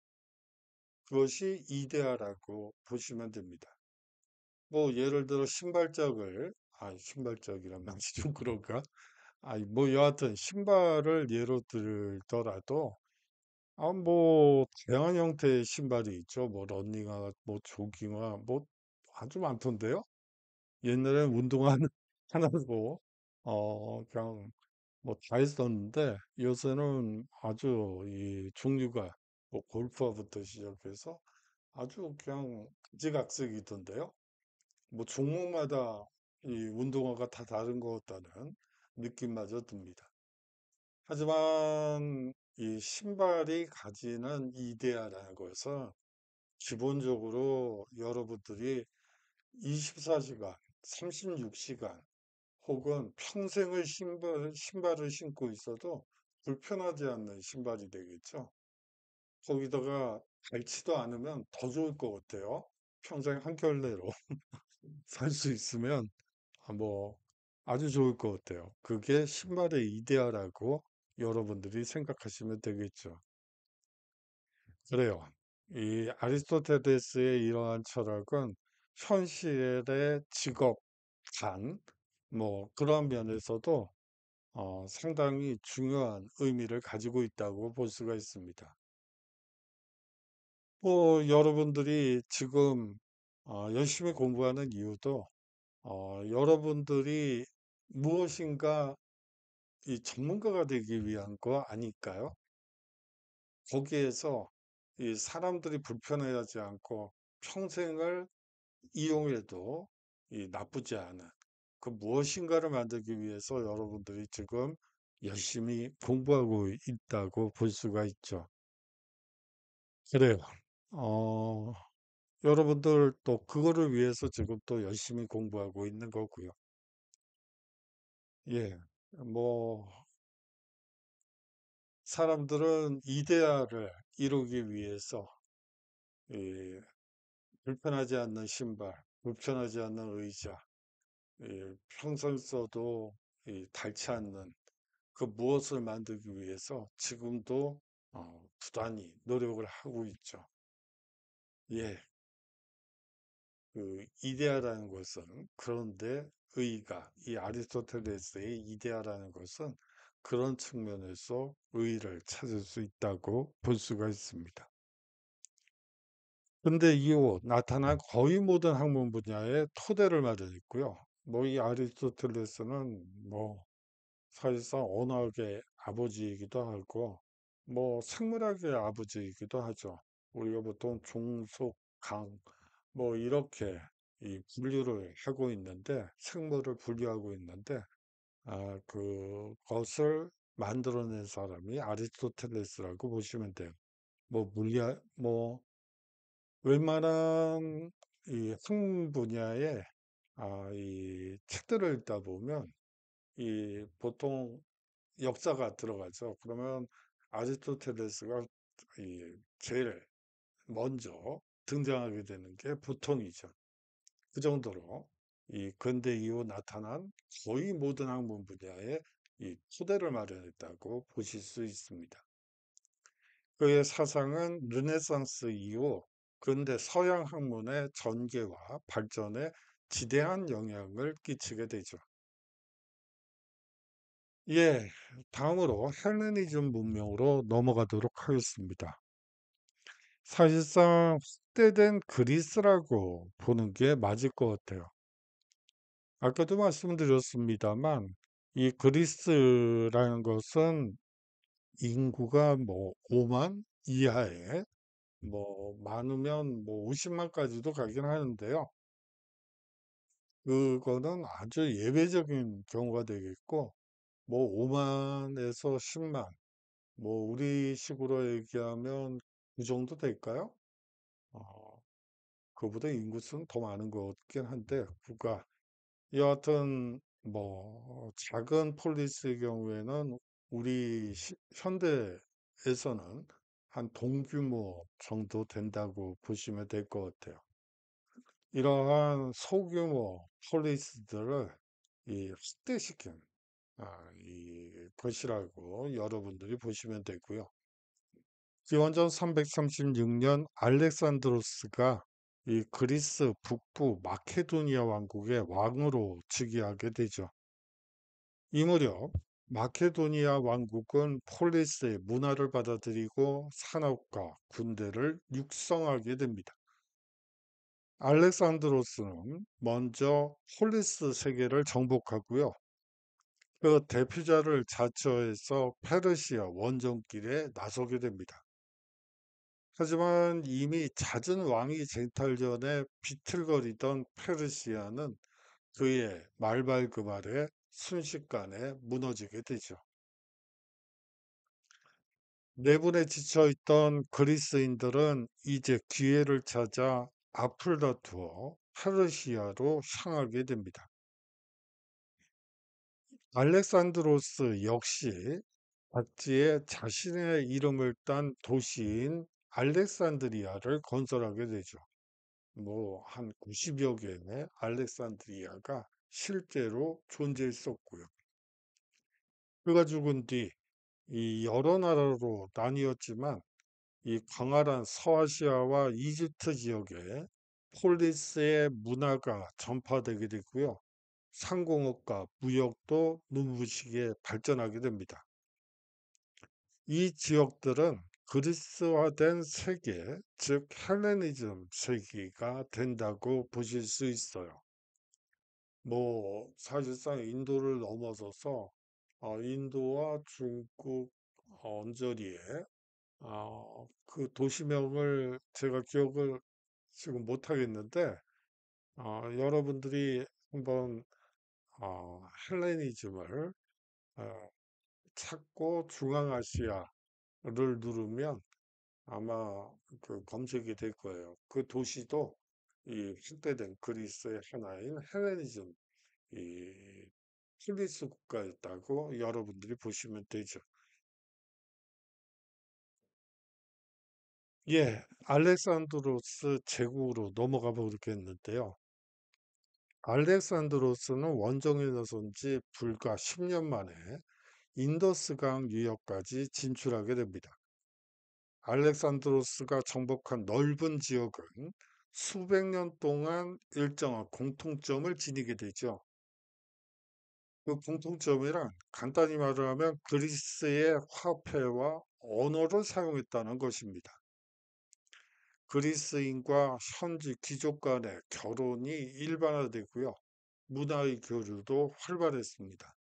그것이 이데아라고 보시면 됩니다. 뭐 예를 들어 신발짝을 아 신발짝이란 말이 좀 그런가? 아니 뭐 여하튼 신발을 예로 들더라도 아, 뭐, 다양한 형태의 신발이 있죠. 뭐, 런닝화 뭐, 조깅화, 뭐, 아주 많던데요? 옛날엔 운동화 는 하나 고 어, 그냥, 뭐, 다 했었는데, 요새는 아주 이 종류가, 뭐, 골프화부터 시작해서 아주 그냥 지각색이던데요? 뭐, 종목마다 이 운동화가 다 다른 것 같다는 느낌마저 듭니다. 하지만, 이 신발이 가지는 이데아라고 해서 기본적으로 여러분들이 24시간, 36시간 혹은 평생을 신발, 신발을 신고 있어도 불편하지 않는 신발이 되겠죠. 거기다가 닳지도 않으면 더 좋을 것 같아요. 평생 한결레로살 수 있으면 아 뭐 아주 좋을 것 같아요. 그게 신발의 이데아라고 여러분들이 생각하시면 되겠죠. 그래요. 이 아리스토텔레스의 이러한 철학은 현실의 직업, 간, 뭐 그런 면에서도 어, 상당히 중요한 의미를 가지고 있다고 볼 수가 있습니다. 뭐 여러분들이 지금 어, 열심히 공부하는 이유도 어, 여러분들이 무엇인가 이 전문가가 되기 위한 거 아닐까요? 거기에서 이 사람들이 불편해하지 않고 평생을 이용해도 이 나쁘지 않은 그 무엇인가를 만들기 위해서 여러분들이 지금 열심히 공부하고 있다고 볼 수가 있죠. 그래요. 어, 여러분들 또 그거를 위해서 지금 또 열심히 공부하고 있는 거고요. 예. 뭐 사람들은 이데아를 이루기 위해서 예, 불편하지 않는 신발, 불편하지 않는 의자, 예, 평생 써도 예, 닳지 않는 그 무엇을 만들기 위해서 지금도 어, 부단히 노력을 하고 있죠. 예, 그 이데아라는 것은 그런데 의가 이 아리스토텔레스의 이데아라는 것은 그런 측면에서 의의를 찾을 수 있다고 볼 수가 있습니다. 근데 이후 나타난 네. 거의 모든 학문 분야에 토대를 마련했고요. 뭐 이 아리스토텔레스는 뭐 사실상 언어학의 아버지이기도 하고 뭐 생물학의 아버지이기도 하죠. 우리가 보통 종속, 강뭐 이렇게 이 분류를 하고 있는데 생물을 분류하고 있는데 아, 그것을 만들어낸 사람이 아리스토텔레스라고 보시면 돼요. 뭐 물리학 뭐 웬만한 이 학문 분야의 아, 이 책들을 읽다 보면 이 보통 역사가 들어가죠. 그러면 아리스토텔레스가 이 제일 먼저 등장하게 되는 게 보통이죠. 그 정도로 이 근대 이후 나타난 거의 모든 학문 분야에이 토대를 마련했다고 보실 수 있습니다. 그의 사상은 르네상스 이후 근대 서양 학문의 전개와 발전에 지대한 영향을 끼치게 되죠. 예, 다음으로 헬레니즘 문명으로 넘어가도록 하겠습니다. 사실상 확대된 그리스라고 보는 게 맞을 것 같아요. 아까도 말씀드렸습니다만 이 그리스라는 것은 인구가 뭐 5만 이하에 뭐 많으면 뭐 50만까지도 가긴 하는데요. 그거는 아주 예외적인 경우가 되겠고 뭐 5만에서 10만 뭐 우리 식으로 얘기하면 이 정도 될까요? 어, 그보다 인구수는 더 많은 것 같긴 한데, 구가. 그러니까 여하튼, 뭐, 작은 폴리스의 경우에는 우리 시- 현대에서는 한 동규모 정도 된다고 보시면 될 것 같아요. 이러한 소규모 폴리스들을 이 확대시킨 아, 이 것이라고 여러분들이 보시면 되고요. 기원전 336년 알렉산드로스가 이 그리스 북부 마케도니아 왕국의 왕으로 즉위하게 되죠. 이 무렵 마케도니아 왕국은 폴리스의 문화를 받아들이고 산업과 군대를 육성하게 됩니다. 알렉산드로스는 먼저 폴리스 세계를 정복하고요. 그 대표자를 자처해서 페르시아 원정길에 나서게 됩니다. 하지만 이미 잦은 왕위 쟁탈전에 비틀거리던 페르시아는 그의 말발그말에 순식간에 무너지게 되죠. 내분에 지쳐있던 그리스인들은 이제 기회를 찾아 앞을 다투어 페르시아로 향하게 됩니다. 알렉산드로스 역시 박지에 자신의 이름을 딴 도시인 알렉산드리아를 건설하게 되죠. 뭐 한 90여 개의 알렉산드리아가 실제로 존재했었고요. 그가 죽은 뒤 이 여러 나라로 나뉘었지만 이 광활한 서아시아와 이집트 지역에 폴리스의 문화가 전파되게 되고요. 상공업과 무역도 눈부시게 발전하게 됩니다. 이 지역들은 그리스화된 세계, 즉 헬레니즘 세계가 된다고 보실 수 있어요. 뭐 사실상 인도를 넘어서서 어, 인도와 중국 어, 언저리에 어, 그 도시명을 제가 기억을 지금 못하겠는데 어, 여러분들이 한번 어, 헬레니즘을 어, 찾고 중앙아시아 를 누르면 아마 그 검색이 될 거예요. 그 도시도 이 한때된 그리스의 하나인 헤레니즘이 힐리스 국가였다고 여러분들이 보시면 되죠. 예, 알렉산드로스 제국으로 넘어가 보겠는데요. 알렉산드로스는 원정에 나선 지 불과 10년 만에 인더스강 유역까지 진출하게 됩니다. 알렉산드로스가 정복한 넓은 지역은 수백 년 동안 일정한 공통점을 지니게 되죠. 그 공통점이란 간단히 말을 하면 그리스의 화폐와 언어를 사용했다는 것입니다. 그리스인과 현지 귀족 간의 결혼이 일반화되고요. 문화의 교류도 활발했습니다.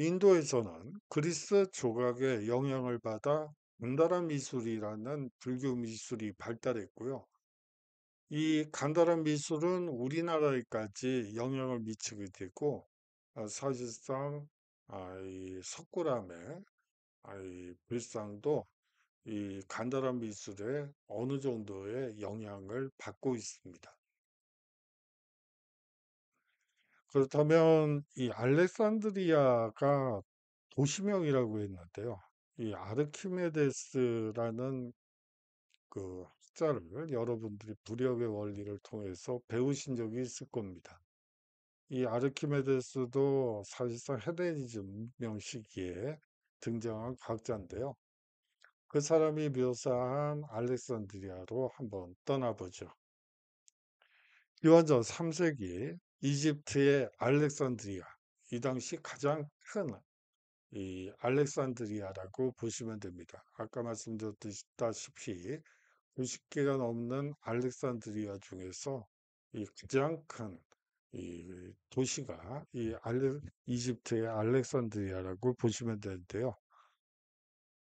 인도에서는 그리스 조각의 영향을 받아 간다라 미술이라는 불교 미술이 발달했고요. 이 간다라 미술은 우리나라에까지 영향을 미치게 되고 어, 사실상 아, 석굴암의 아, 불상도 이 간다라 미술에 어느 정도의 영향을 받고 있습니다. 그렇다면 이 알렉산드리아가 도시명이라고 했는데요. 이 아르키메데스라는 그 학자를 여러분들이 무력의 원리를 통해서 배우신 적이 있을 겁니다. 이 아르키메데스도 사실상 헤데니즘 명시기에 등장한 과학자인데요. 그 사람이 묘사한 알렉산드리아로 한번 떠나보죠. 이원전 3세기 이집트의 알렉산드리아 이 당시 가장 큰 이 알렉산드리아라고 보시면 됩니다. 아까 말씀드렸다시피 90개가 넘는 알렉산드리아 중에서 이 가장 큰 이 도시가 이 알레, 이집트의 알렉산드리아라고 보시면 되는데요.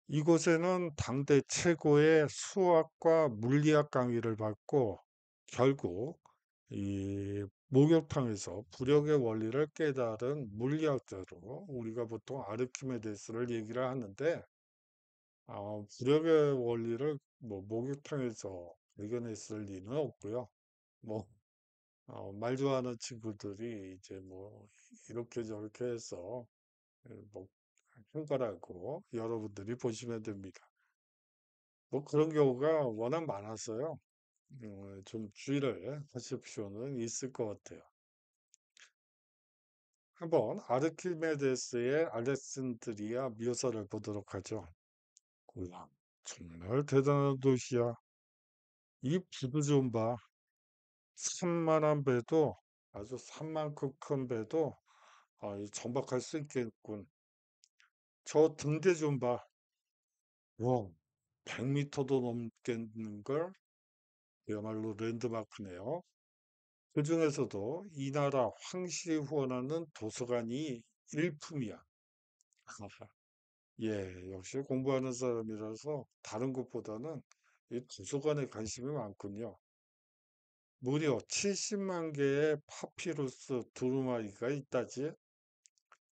이곳에는 당대 최고의 수학과 물리학 강의를 받고 결국 이 목욕탕에서 부력의 원리를 깨달은 물리학자로 우리가 보통 아르키메데스를 얘기를 하는데 어, 아, 부력의 원리를 뭐 목욕탕에서 발견했을 리는 없고요. 뭐 어, 말 좋아하는 친구들이 이제 뭐 이렇게 저렇게 해서 예, 뭐한 거라고 여러분들이 보시면 됩니다. 뭐 그런 경우가 워낙 많았어요. 어, 좀 주의를 하실 필요는 있을 것 같아요. 한번 아르키메데스의 알렉산드리아 묘사를 보도록 하죠. 우와, 정말 대단한 도시야. 이 부두 좀 봐. 산만한 배도 아주 산만큼 큰 배도 아, 정박할 수 있겠군. 저 등대 좀 봐. 와, 100m도 넘겠는걸? 이야말로 랜드마크네요. 그 중에서도 이 나라 황실이 후원하는 도서관이 일품이야. 예, 역시 공부하는 사람이라서 다른 것보다는 이 도서관에 관심이 많군요. 무려 70만 개의 파피루스 두루마기가 있다지.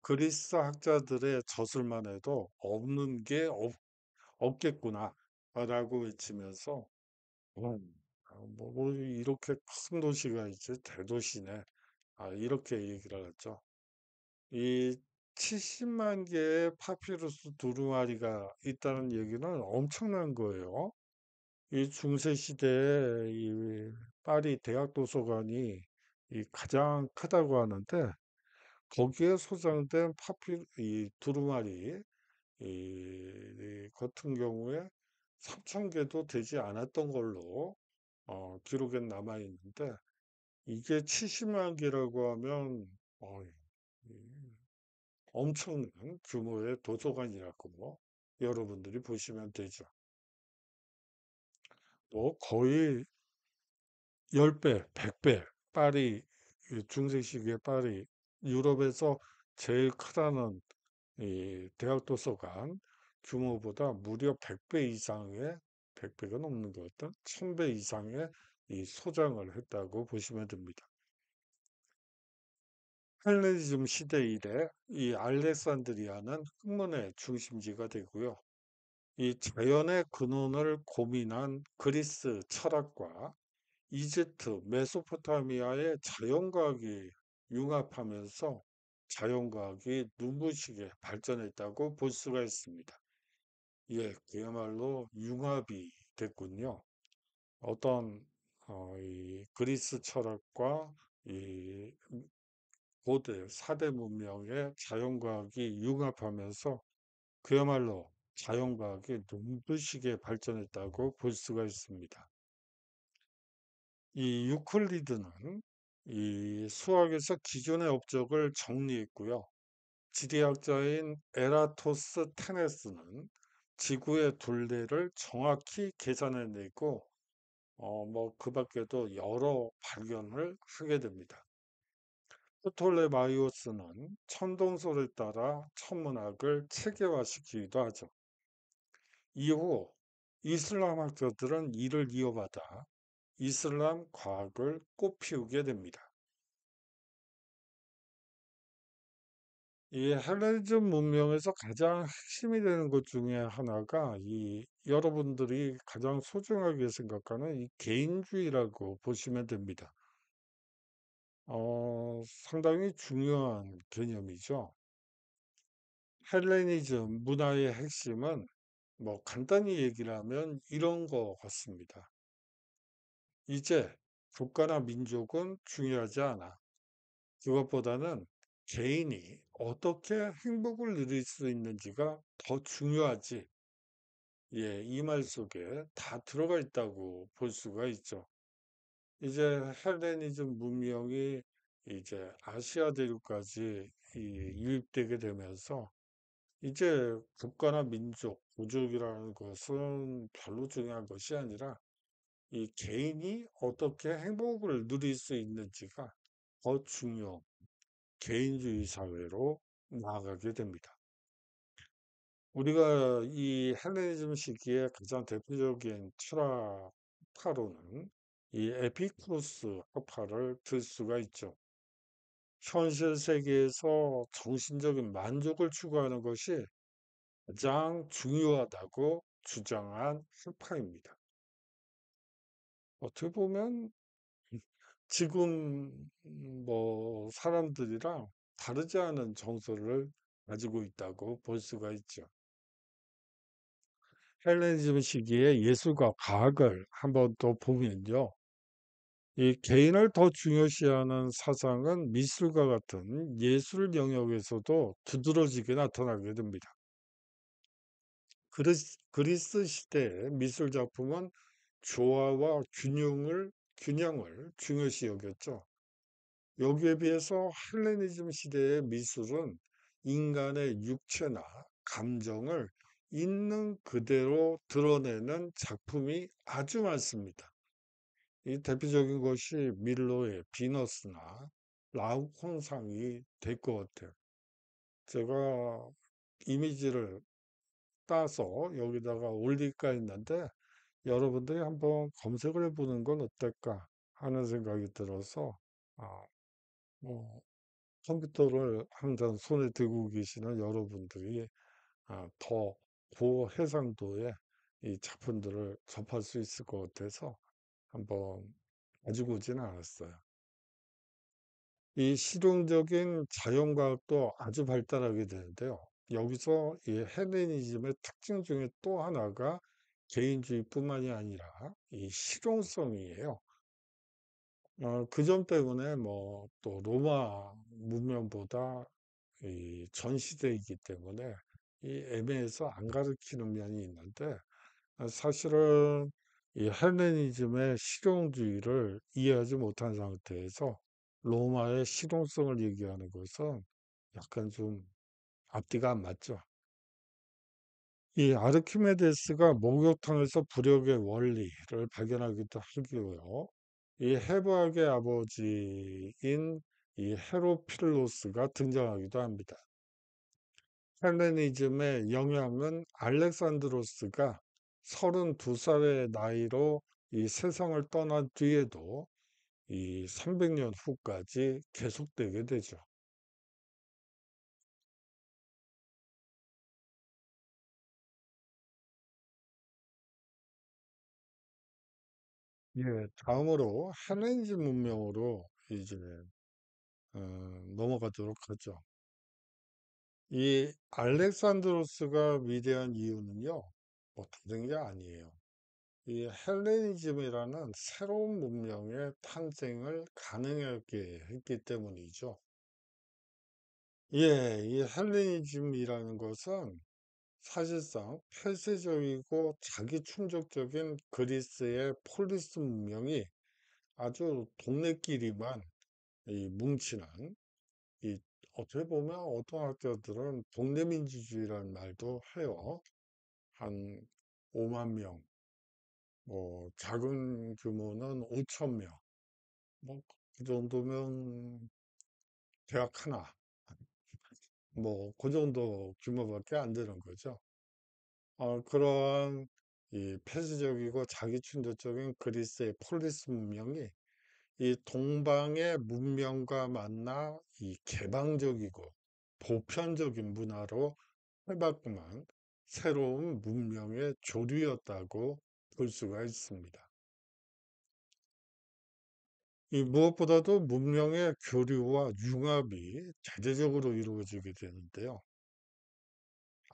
그리스 학자들의 저술만 해도 없는 게 없, 없겠구나 라고 외치면서 음. 뭐, 뭐 이렇게 큰 도시가 있지 대도시네. 아, 이렇게 얘기를 했죠. 이 70만 개의 파피루스 두루마리가 있다는 얘기는 엄청난 거예요. 이 중세 시대에 이 파리 대학 도서관이 이 가장 크다고 하는데 거기에 소장된 파피 이 두루마리 이, 이 같은 경우에 3 0 0 0 개도 되지 않았던 걸로 어, 기록엔 남아 있는데 이게 7 0만이라고 하면 어, 엄청난 규모의 도서관이라고 뭐 여러분들이 보시면 되죠. 또 뭐 거의 10배, 100배 파리 중세 시기의 파리 유럽에서 제일 크다는 이 대학 도서관 규모보다 무려 100배 이상의 100배가 넘는 것 같다. 1000배 이상의 이 소장을 했다고 보시면 됩니다. 헬레니즘 시대 이래 이 알렉산드리아는 학문의 중심지가 되고요. 이 자연의 근원을 고민한 그리스 철학과 이집트, 메소포타미아의 자연과학이 융합하면서 자연과학이 눈부시게 발전했다고 볼 수가 있습니다. 예, 그야말로 융합이 됐군요. 어떤 어, 이 그리스 철학과 이 고대 사대 문명의 자연과학이 융합하면서 그야말로 자연과학이 눈부시게 발전했다고 볼 수가 있습니다. 이 유클리드는 이 수학에서 기존의 업적을 정리했고요. 지리학자인 에라토스 테네스는 지구의 둘레를 정확히 계산해내고 어, 뭐그 밖에도 여러 발견을 하게 됩니다. 프톨레마이오스는 천동설에 따라 천문학을 체계화시키기도 하죠. 이후 이슬람 학자들은 이를 이어받아 이슬람 과학을 꽃피우게 됩니다. 이헬레니즘 문명에서 가장 핵심이 되는 것 중에 하나가 이 여러분들이 가장 소중하게 생각하는 이 개인주의라고 보시면 됩니다. 어, 상당히 중요한 개념이죠. 헬레니즘 문화의 핵심은 뭐 간단히 얘기를 하면 이런 것 같습니다. 이제 국가나 민족은 중요하지 않아. 그것보다는 개인이 어떻게 행복을 누릴 수 있는지가 더 중요하지. 예, 이 말 속에 다 들어가 있다고 볼 수가 있죠. 이제 헬레니즘 문명이 이제 아시아 대륙까지 유입되게 되면서 이제 국가나 민족, 우족이라는 것은 별로 중요한 것이 아니라 이 개인이 어떻게 행복을 누릴 수 있는지가 더 중요한 개인주의 사회로 나아가게 됩니다. 우리가 이 헬레니즘 시기에 가장 대표적인 철학파로는 이 에피쿠로스 학파를 들 수가 있죠. 현실 세계에서 정신적인 만족을 추구하는 것이 가장 중요하다고 주장한 학파입니다. 어떻게 보면 지금 뭐 사람들이랑 다르지 않은 정서를 가지고 있다고 볼 수가 있죠. 헬레니즘 시기에 예술과 과학을 한 번 더 보면요. 이 개인을 더 중요시하는 사상은 미술과 같은 예술 영역에서도 두드러지게 나타나게 됩니다. 그리스, 그리스 시대의 미술 작품은 조화와 균형을 균형을 중요시 여겼죠. 여기에 비해서 헬레니즘 시대의 미술은 인간의 육체나 감정을 있는 그대로 드러내는 작품이 아주 많습니다. 이 대표적인 것이 밀로의 비너스나 라우콘상이 될 것 같아요. 제가 이미지를 따서 여기다가 올릴까 했는데 여러분들이 한번 검색을 해보는 건 어떨까 하는 생각이 들어서 어, 뭐 컴퓨터를 항상 손에 들고 계시는 여러분들이 아, 더 고해상도의 이 작품들을 접할 수 있을 것 같아서 한번 가지고 오지는 않았어요. 이 실용적인 자연과학도 아주 발달하게 되는데요. 여기서 이 헤네니즘의 특징 중에 또 하나가 개인주의뿐만이 아니라 이 실용성이에요. 어, 그점 때문에 뭐 또 로마 문명보다 이 전시되기 때문에 이 애매해서 안 가르치는 면이 있는데 어, 사실은 이 헬레니즘의 실용주의를 이해하지 못한 상태에서 로마의 실용성을 얘기하는 것은 약간 좀 앞뒤가 안 맞죠. 이 아르키메데스가 목욕탕에서 부력의 원리를 발견하기도 하고요. 이 해부학의 아버지인 이 헤로필로스가 등장하기도 합니다. 헬레니즘의 영향은 알렉산드로스가 32살의 나이로 이 세상을 떠난 뒤에도 이 300년 후까지 계속되게 되죠. 예, 다음으로 한엔지 문명으로 이제 어, 넘어가도록 하죠. 이 알렉산드로스가 위대한 이유는요. 뭐 다른 게 아니에요. 이 헬레니즘이라는 새로운 문명의 탄생을 가능하게 했기 때문이죠. 예, 이 헬레니즘이라는 것은 사실상 폐쇄적이고 자기 충족적인 그리스의 폴리스 문명이 아주 동네끼리만 이 뭉치는 이 어떻게 보면 어떤 학자들은 동네민주주의라는 말도 해요. 한 5만 명, 뭐 작은 규모는 5천 명, 뭐 그 정도면 대학 하나, 뭐그 정도 규모밖에 안 되는 거죠. 어, 그러한 이 폐쇄적이고 자기충돌적인 그리스의 폴리스 문명이 이 동방의 문명과 만나 이 개방적이고 보편적인 문화로 해봤구만 새로운 문명의 조류였다고 볼 수가 있습니다. 이 무엇보다도 문명의 교류와 융합이 자제적으로 이루어지게 되는데요.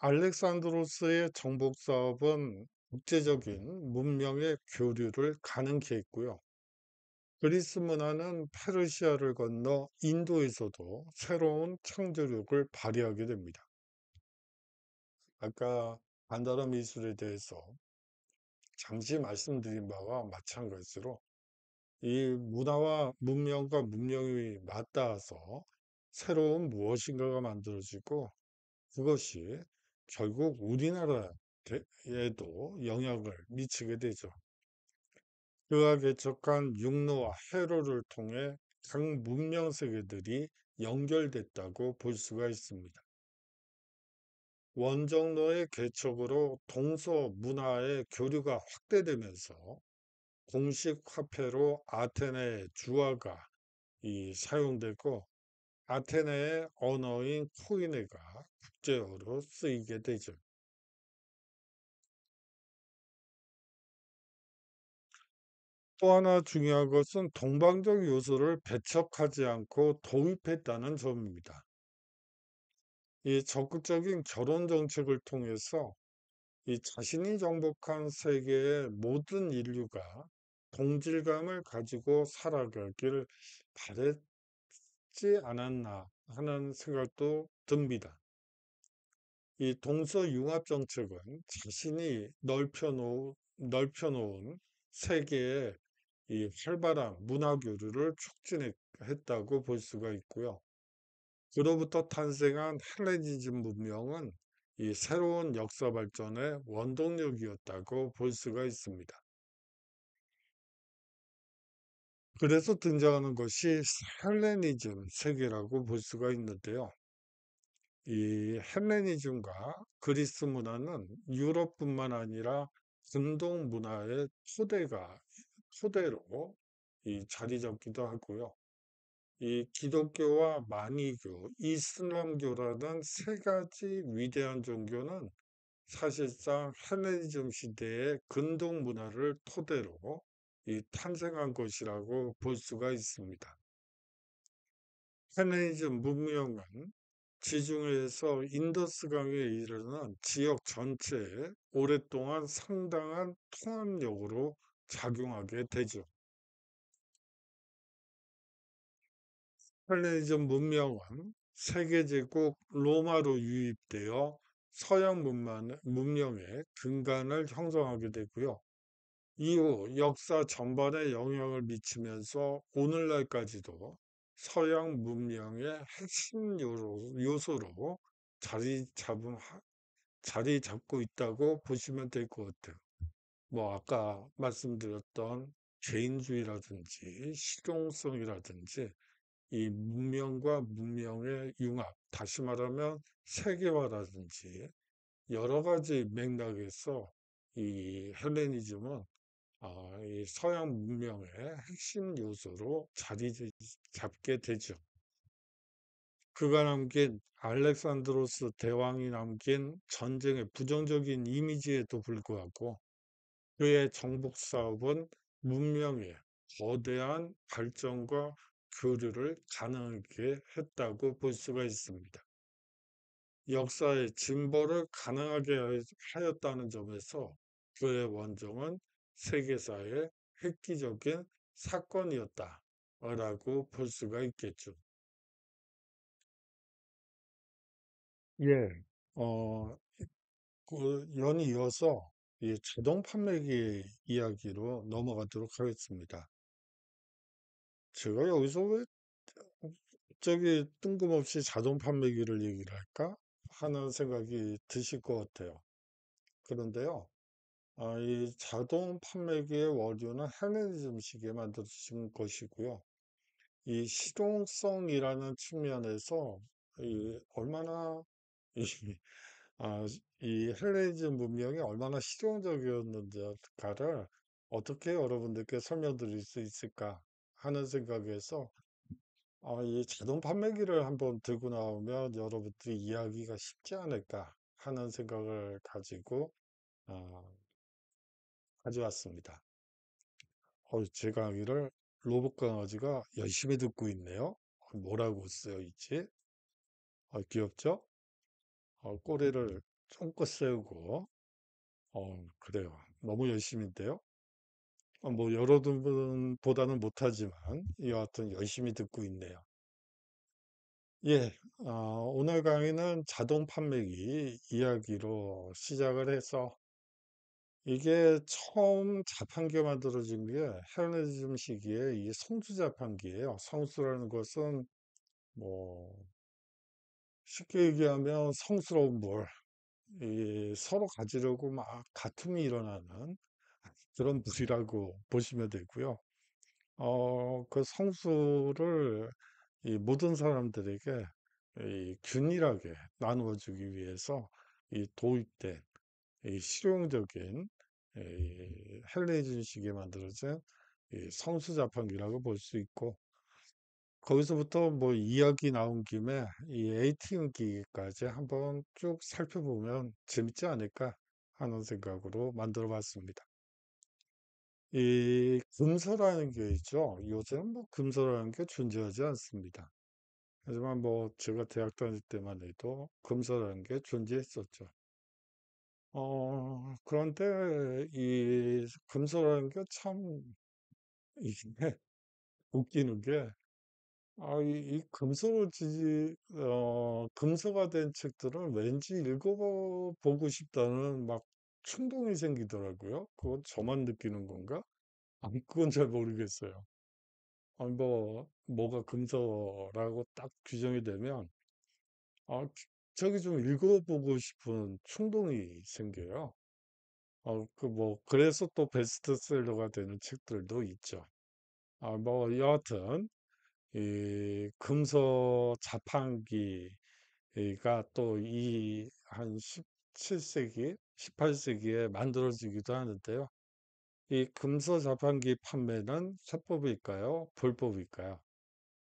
알렉산드로스의 정복 사업은 국제적인 문명의 교류를 가능케 했고요. 그리스 문화는 페르시아를 건너 인도에서도 새로운 창조력을 발휘하게 됩니다. 아까 반다라 미술에 대해서 잠시 말씀드린 바와 마찬가지로 이 문화와 문명과 문명이 맞닿아서 새로운 무엇인가가 만들어지고 그것이 결국 우리나라에도 영향을 미치게 되죠. 그가 개척한 육로와 해로를 통해 각 문명 세계들이 연결됐다고 볼 수가 있습니다. 원정로의 개척으로 동서 문화의 교류가 확대되면서 공식 화폐로 아테네의 주화가 이 사용되고 아테네의 언어인 코인네가 국제어로 쓰이게 되죠. 또 하나 중요한 것은 동방적 요소를 배척하지 않고 도입했다는 점입니다. 이 적극적인 결혼 정책을 통해서 이 자신이 정복한 세계의 모든 인류가 동질감을 가지고 살아가길 바랬지 않았나 하는 생각도 듭니다. 이 동서융합 정책은 자신이 넓혀놓은, 넓혀놓은 세계의 이 활발한 문화 교류를 촉진했다고 볼 수가 있고요. 그로부터 탄생한 헬레니즘 문명은 이 새로운 역사 발전의 원동력이었다고 볼 수가 있습니다. 그래서 등장하는 것이 헬레니즘 세계라고 볼 수가 있는데요. 이 헬레니즘과 그리스 문화는 유럽뿐만 아니라 중동 문화의 토대가 토대로 이 자리 잡기도 하고요. 이 기독교와 마니교, 이슬람교라는 세 가지 위대한 종교는 사실상 헬레니즘 시대의 근동 문화를 토대로 탄생한 것이라고볼 수가 있습니다. 헤네이즘 문명은 지중해에서 인더스강에 이르는 지역 전체에 오랫동안 상당한 통합력으로 작용하게 되죠. 헬레니즘 문명은 세계제국 로마로 유입되어 서양 문명의 근간을 형성하게 되고요. 이후 역사 전반에 영향을 미치면서 오늘날까지도 서양 문명의 핵심 요소로 자리 잡은 자리 잡고 있다고 보시면 될 것 같아요. 뭐 아까 말씀드렸던 개인주의라든지 실용성이라든지 이 문명과 문명의 융합, 다시 말하면 세계화라든지 여러 가지 맥락에서 이 헬레니즘은 아, 이 서양 문명의 핵심 요소로 자리 잡게 되죠. 그가 남긴 알렉산드로스 대왕이 남긴 전쟁의 부정적인 이미지에도 불구하고 그의 정복 사업은 문명의 거대한 발전과 교류를 가능하게 했다고 볼 수가 있습니다. 역사의 진보를 가능하게 하였다는 점에서 그의 원정은 세계사의 획기적인 사건이었다라고 볼 수가 있겠죠. 예, 어, 그 연이어서 이 자동 판매기 이야기로 넘어가도록 하겠습니다. 제가 여기서 왜 갑자기 뜬금없이 자동 판매기를 얘기를 할까 하는 생각이 드실 것 같아요. 그런데요, 어, 이 자동 판매기의 원료는 헤메니즘 시계 만들어진 것이고요. 이 실용성이라는 측면에서 이 얼마나 이, 아, 헬레니즘 문명이 얼마나 실용적이었는지를 가 어떻게 여러분들께 설명드릴 수 있을까 하는 생각에서 아, 이 자동 판매기를 한번 들고 나오면 여러분들이 이해하기가 쉽지 않을까 하는 생각을 가지고 가져왔습니다. 어, 제 강의를 로봇 강아지가 열심히 듣고 있네요. 어, 뭐라고 쓰여 있지? 어, 귀엽죠? 어, 꼬리를 음. 쫑긋 세우고 어, 그래요. 너무 열심인데요. 어, 뭐 여러분보다는 못하지만 여하튼 열심히 듣고 있네요. 예, 어, 오늘 강의는 자동 판매기 이야기로 시작을 해서 이게 처음 자판기가 만들어진 게 헤르네즘 시기에 이 성수 자판기예요. 성수라는 것은 뭐 쉽게 얘기하면 성스러운 물, 이 서로 가지려고 막 다툼이 일어나는 그런 물이라고 보시면 되고요. 어, 그 성수를 이 모든 사람들에게 이 균일하게 나누어주기 위해서 이 도입된 이 실용적인 예, 헬레이즘식에 만들어진 성수 자판기라고 볼 수 있고 거기서부터 뭐 이야기 나온 김에 이 ATM기까지 한번 쭉 살펴보면 재밌지 않을까 하는 생각으로 만들어 봤습니다. 이 금서라는 게 있죠. 요즘 뭐 금서라는 게 존재하지 않습니다. 하지만 뭐 제가 대학 다닐 때만 해도 금서라는 게 존재했었죠. 어, 그런데 이 금서라는 게 참 웃기는 게, 아, 이, 이 금서로 지지, 어, 금서가 된 책들은 왠지 읽어보고 싶다는 막 충동이 생기더라고요. 그건 저만 느끼는 건가? 아, 그건 잘 모르겠어요. 아, 뭐, 뭐가 금서라고 딱 규정이 되면, 아, 갑자기 좀 읽어보고 싶은 충동이 생겨요. 어, 그 뭐, 그래서 또 베스트셀러가 되는 책들도 있죠. 아, 뭐, 여하튼, 이 금서 자판기가 또 이한 17세기, 18세기에 만들어지기도 하는데요. 이 금서 자판기 판매는 세법일까요 불법일까요?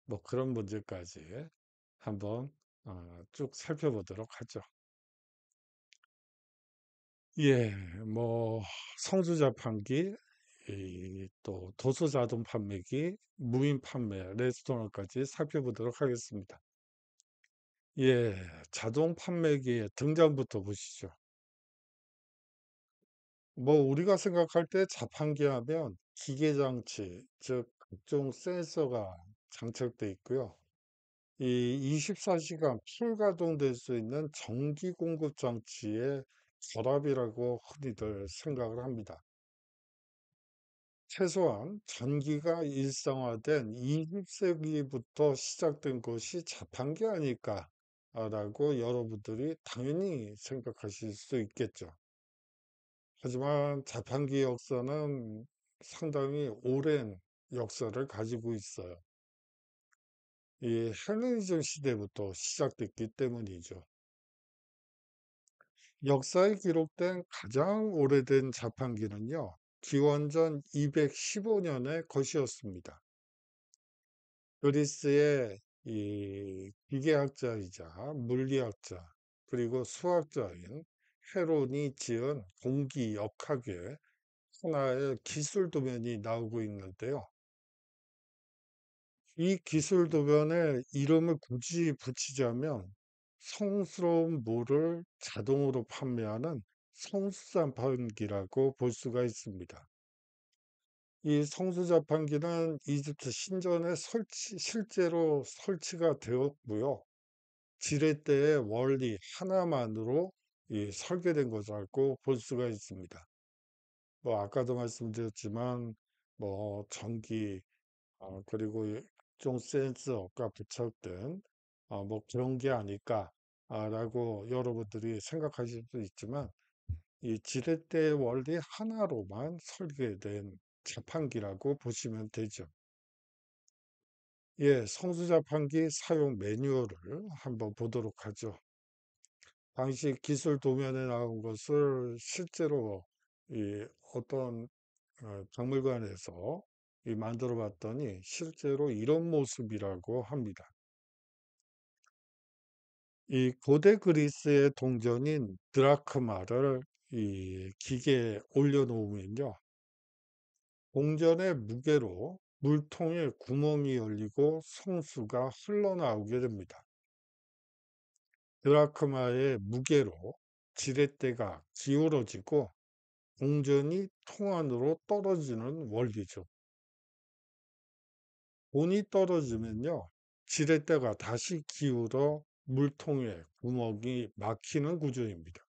뭐 그런 문제까지 한번 아, 쭉 살펴보도록 하죠. 예, 뭐성수자판기또 도소자동 판매기, 무인 판매, 레스토랑까지 살펴보도록 하겠습니다. 예, 자동 판매기의 등장부터 보시죠. 뭐 우리가 생각할 때 자판기 하면 기계 장치, 즉 각종 센서가 장착되어 있고요. 이 24시간 풀가동될 수 있는 전기 공급 장치의 결합이라고 흔히들 생각을 합니다. 최소한 전기가 일상화된 20세기부터 시작된 것이 자판기 아닐까라고 여러분들이 당연히 생각하실 수 있겠죠. 하지만 자판기 역사는 상당히 오랜 역사를 가지고 있어요. 이 헬레니즘 시대부터 시작됐기 때문이죠. 역사에 기록된 가장 오래된 자판기는요, 기원전 215년의 것이었습니다. 그리스의 이 기계학자이자 물리학자 그리고 수학자인 헤론이 지은 공기역학의 하나의 기술 도면이 나오고 있는데요. 이 기술 도면에 이름을 굳이 붙이자면 성스러운 물을 자동으로 판매하는 성수자판기라고 볼 수가 있습니다. 이 성수자판기는 이집트 신전에 설치, 실제로 설치가 되었고요. 지렛대의 원리 하나만으로 예, 설계된 것이라고 볼 수가 있습니다. 뭐 아까도 말씀드렸지만 뭐 전기 어, 그리고 각종 센스학과 부척 등 어, 뭐 그런 게 아닐까라고 아, 여러분들이 생각하실 수 있지만 이 지렛대 원리 하나로만 설계된 자판기라고 보시면 되죠. 예, 성수 자판기 사용 매뉴얼을 한번 보도록 하죠. 당시 기술 도면에 나온 것을 실제로 이 어떤 어, 박물관에서 만들어 봤더니 실제로 이런 모습이라고 합니다. 이 고대 그리스의 동전인 드라크마를 이 기계에 올려놓으면요. 동전의 무게로 물통에 구멍이 열리고 성수가 흘러나오게 됩니다. 드라크마의 무게로 지렛대가 기울어지고 동전이 통 안으로 떨어지는 원리죠. 돈이 떨어지면요. 지렛대가 다시 기울어 물통에 구멍이 막히는 구조입니다.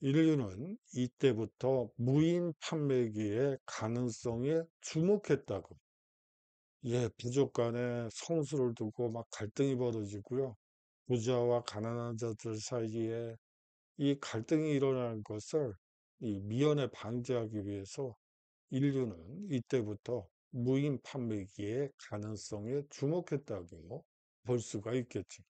인류는 이때부터 무인 판매기의 가능성에 주목했다고. 예, 부족 간에 성수를 두고 막 갈등이 벌어지고요. 부자와 가난한 자들 사이에 이 갈등이 일어나는 것을 이 미연에 방지하기 위해서 인류는 이때부터 무인 판매기의 가능성에 주목했다고 볼 수가 있겠죠.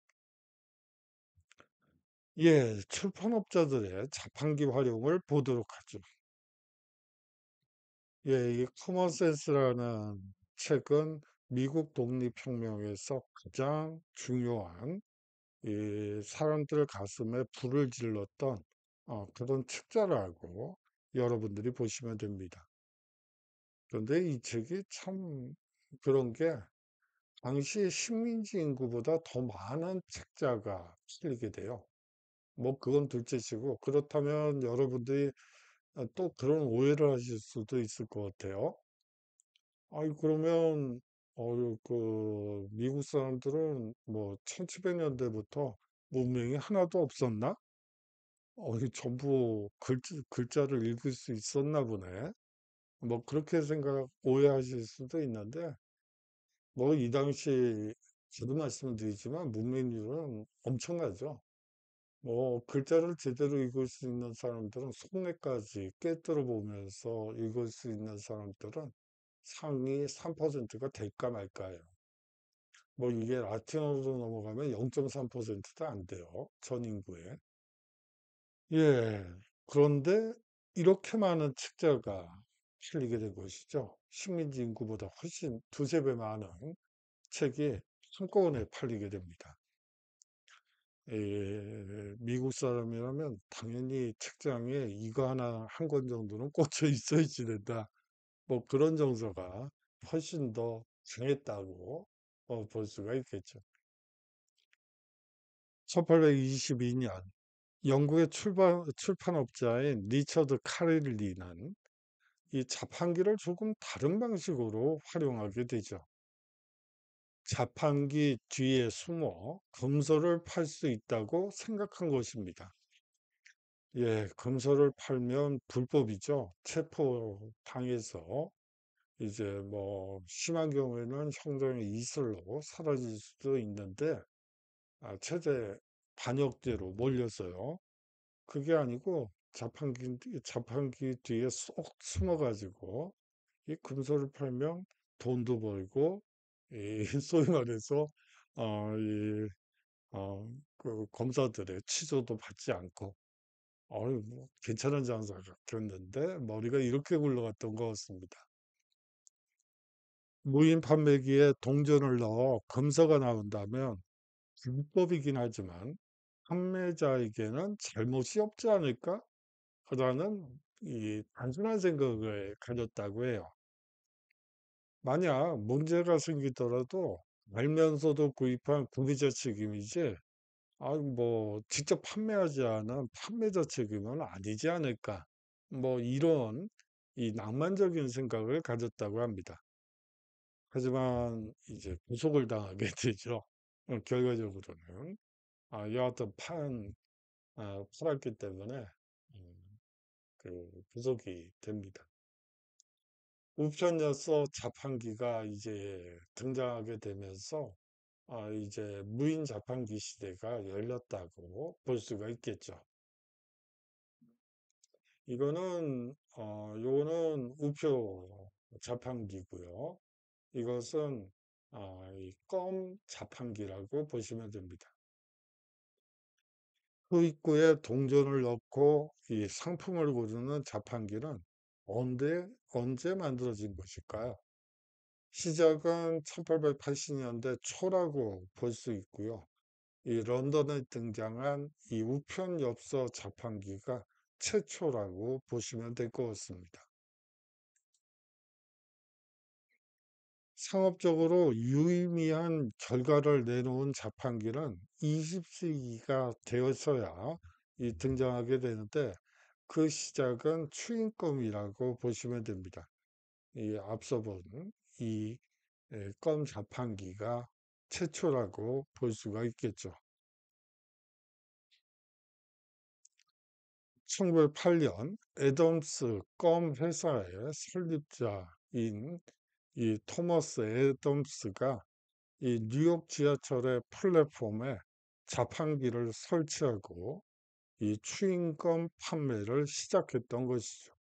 예, 출판업자들의 자판기 활용을 보도록 하죠. 예, 이커머센스라는 책은 미국 독립혁명에서 가장 중요한 이 사람들 가슴에 불을 질렀던 어, 그런 책자라고 여러분들이 보시면 됩니다. 그런데 이 책이 참 그런 게 당시 식민지 인구보다 더 많은 책자가 실리게 돼요. 뭐 그건 둘째치고 그렇다면 여러분들이 아, 또 그런 오해를 하실 수도 있을 것 같아요. 아니 그러면 어 그 미국 사람들은 뭐 1700년대부터 문명이 하나도 없었나? 어, 전부 글자, 글자를 읽을 수 있었나 보네. 뭐 그렇게 생각 오해하실 수도 있는데 뭐 이 당시 저도 말씀드리지만 문맹률은 엄청나죠. 뭐 글자를 제대로 읽을 수 있는 사람들은 속내까지 깨뜨려 보면서 읽을 수 있는 사람들은 상위 3%가 될까 말까요뭐 이게 라틴어로 넘어가면 0.3%도 안 돼요. 전 인구에. 예. 그런데 이렇게 많은 책자가 실리게 된 것이죠. 식민지 인구보다 훨씬 두세 배 많은 책이 한꺼번에 팔리게 됩니다. 에, 예, 미국 사람이라면 당연히 책장에 이거 하나 한 권 정도는 꽂혀 있어야지 된다. 뭐 그런 정서가 훨씬 더 강했다고 어, 볼 수가 있겠죠. 1822년 영국의 출판, 출판업자인 리처드 카렐리는 이 자판기를 조금 다른 방식으로 활용하게 되죠. 자판기 뒤에 숨어 금소를팔 수 있다고 생각한 것입니다. 예, 금서를 팔면 불법이죠. 체포당해서 이제 뭐 심한 경우에는 형량의 이슬로 사라질 수도 있는데 아, 최대 반역죄로 몰려서요. 그게 아니고 자판기, 자판기 뒤에 쏙 숨어가지고 이 금소를 팔면 돈도 벌고 이 소위 말해서 어, 이, 어, 그 검사들의 취조도 받지 않고 어이 뭐 괜찮은 장사 같았는데 머리가 이렇게 굴러갔던 것 같습니다. 무인 판매기에 동전을 넣어 검사가 나온다면 불법이긴 하지만 판매자에게는 잘못이 없지 않을까? 하다는 이 단순한 생각을 가졌다고 해요. 만약 문제가 생기더라도 알면서도 구입한 구매자 책임이지 아 뭐 직접 판매하지 않은 판매자 책임은 아니지 않을까? 뭐 이런 이 낭만적인 생각을 가졌다고 합니다. 하지만 이제 구속을 당하게 되죠. 결과적으로는 아 여하튼 판 아, 팔았기 때문에 그 분석이 됩니다. 우편에서 자판기가 이제 등장하게 되면서 아 이제 무인 자판기 시대가 열렸다고 볼 수가 있겠죠. 이거는 어 요거는 우표 자판기고요. 이것은 어, 아, 이껌 자판기라고 보시면 됩니다. 그 입구에 동전을 넣고 이 상품을 고르는 자판기는 언제, 언제 만들어진 것일까요? 시작은 1880년대 초라고 볼 수 있고요. 이 런던에 등장한 이 우편엽서 자판기가 최초라고 보시면 될 것 같습니다. 상업적으로 유의미한 결과를 내놓은 자판기는 20세기가 되어서야 등장하게 되는데 그 시작은 추인검이라고 보시면 됩니다. 이 앞서 본이 껌 자판기가 최초라고 볼 수가 있겠죠. 1908년 에덤스껌 회사의 설립자인 이 토머스 애덤스가 이 뉴욕 지하철의 플랫폼에 자판기를 설치하고 이추인권 판매를 시작했던 것이죠.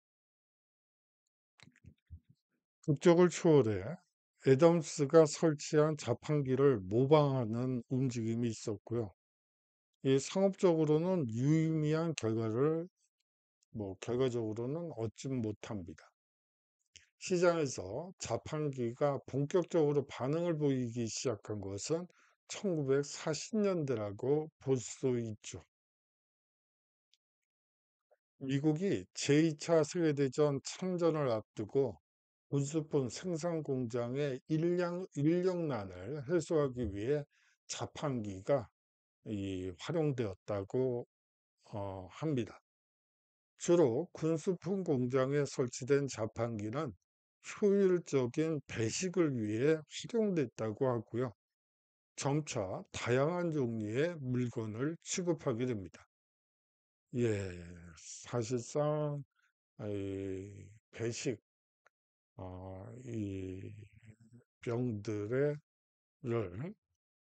북쪽을 초월해 애덤스가 설치한 자판기를 모방하는 움직임이 있었고요. 이 상업적으로는 유의미한 결과를 뭐 결과적으로는 얻진 못합니다. 시장에서 자판기가 본격적으로 반응을 보이기 시작한 것은 1940년대라고 볼 수 있죠. 미국이 제2차 세계대전 참전을 앞두고 군수품 생산 공장의 인량, 인력난을 해소하기 위해 자판기가 이, 활용되었다고 어, 합니다. 주로 군수품 공장에 설치된 자판기는 효율적인 배식을 위해 활용됐다고 하고요. 점차 다양한 종류의 물건을 취급하게 됩니다. 예, 사실상 아, 이 배식, 어, 이 병들의 를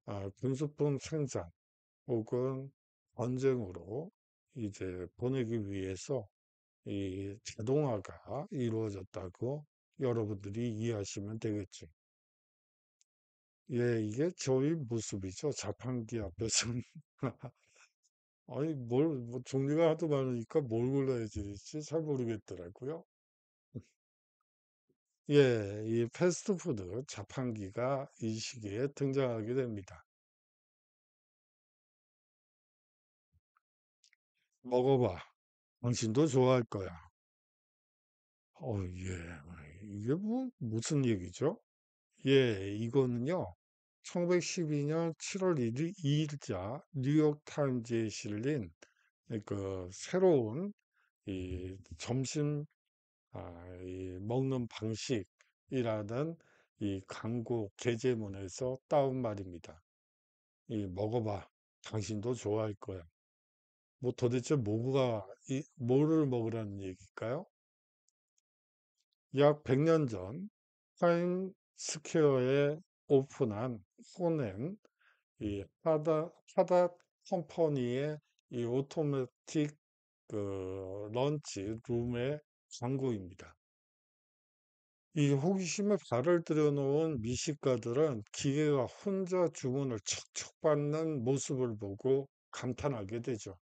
아, 군수품 생산 혹은 전쟁으로 이제 보내기 위해서 이 자동화가 이루어졌다고 여러분들이 이해하시면 되겠지. 예, 이게 저희 모습이죠. 자판기 앞에서 아니, 뭘, 뭐 종류가 하도 많으니까 뭘 골라야 될지 잘 모르겠더라고요. 예, 이 패스트푸드 자판기가 이 시기에 등장하게 됩니다. 먹어봐. 당신도 좋아할 거야. 어, 예, 이게 뭐, 무슨 얘기죠? 예, 이거는요. 1912년 7월 1일, 2일자 뉴욕타임즈에 실린 그 새로운 이 점심 아, 이 먹는 방식이라는 이 광고 게재문에서 따온 말입니다. 이 먹어봐. 당신도 좋아할 거야. 뭐 도대체 뭐가, 이, 뭐를 먹으라는 얘기일까요? 약 100년 전 타임스퀘어에 오픈한 호넨 이 하다 하다 컴퍼니의 이 오토매틱 그 런치 룸의 광고입니다. 이 호기심에 발을 들여놓은 미식가들은 기계가 혼자 주문을 척척 받는 모습을 보고 감탄하게 되죠.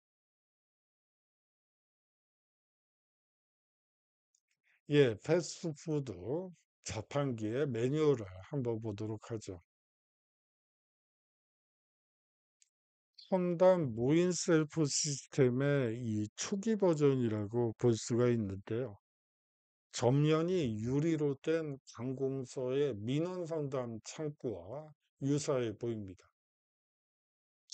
예, 패스트푸드 자판기의 매뉴얼을 한번 보도록 하죠. 첨단 무인 셀프 시스템의 이 초기 버전이라고 볼 수가 있는데요. 전면이 유리로 된 관공서의 민원 상담 창구와 유사해 보입니다.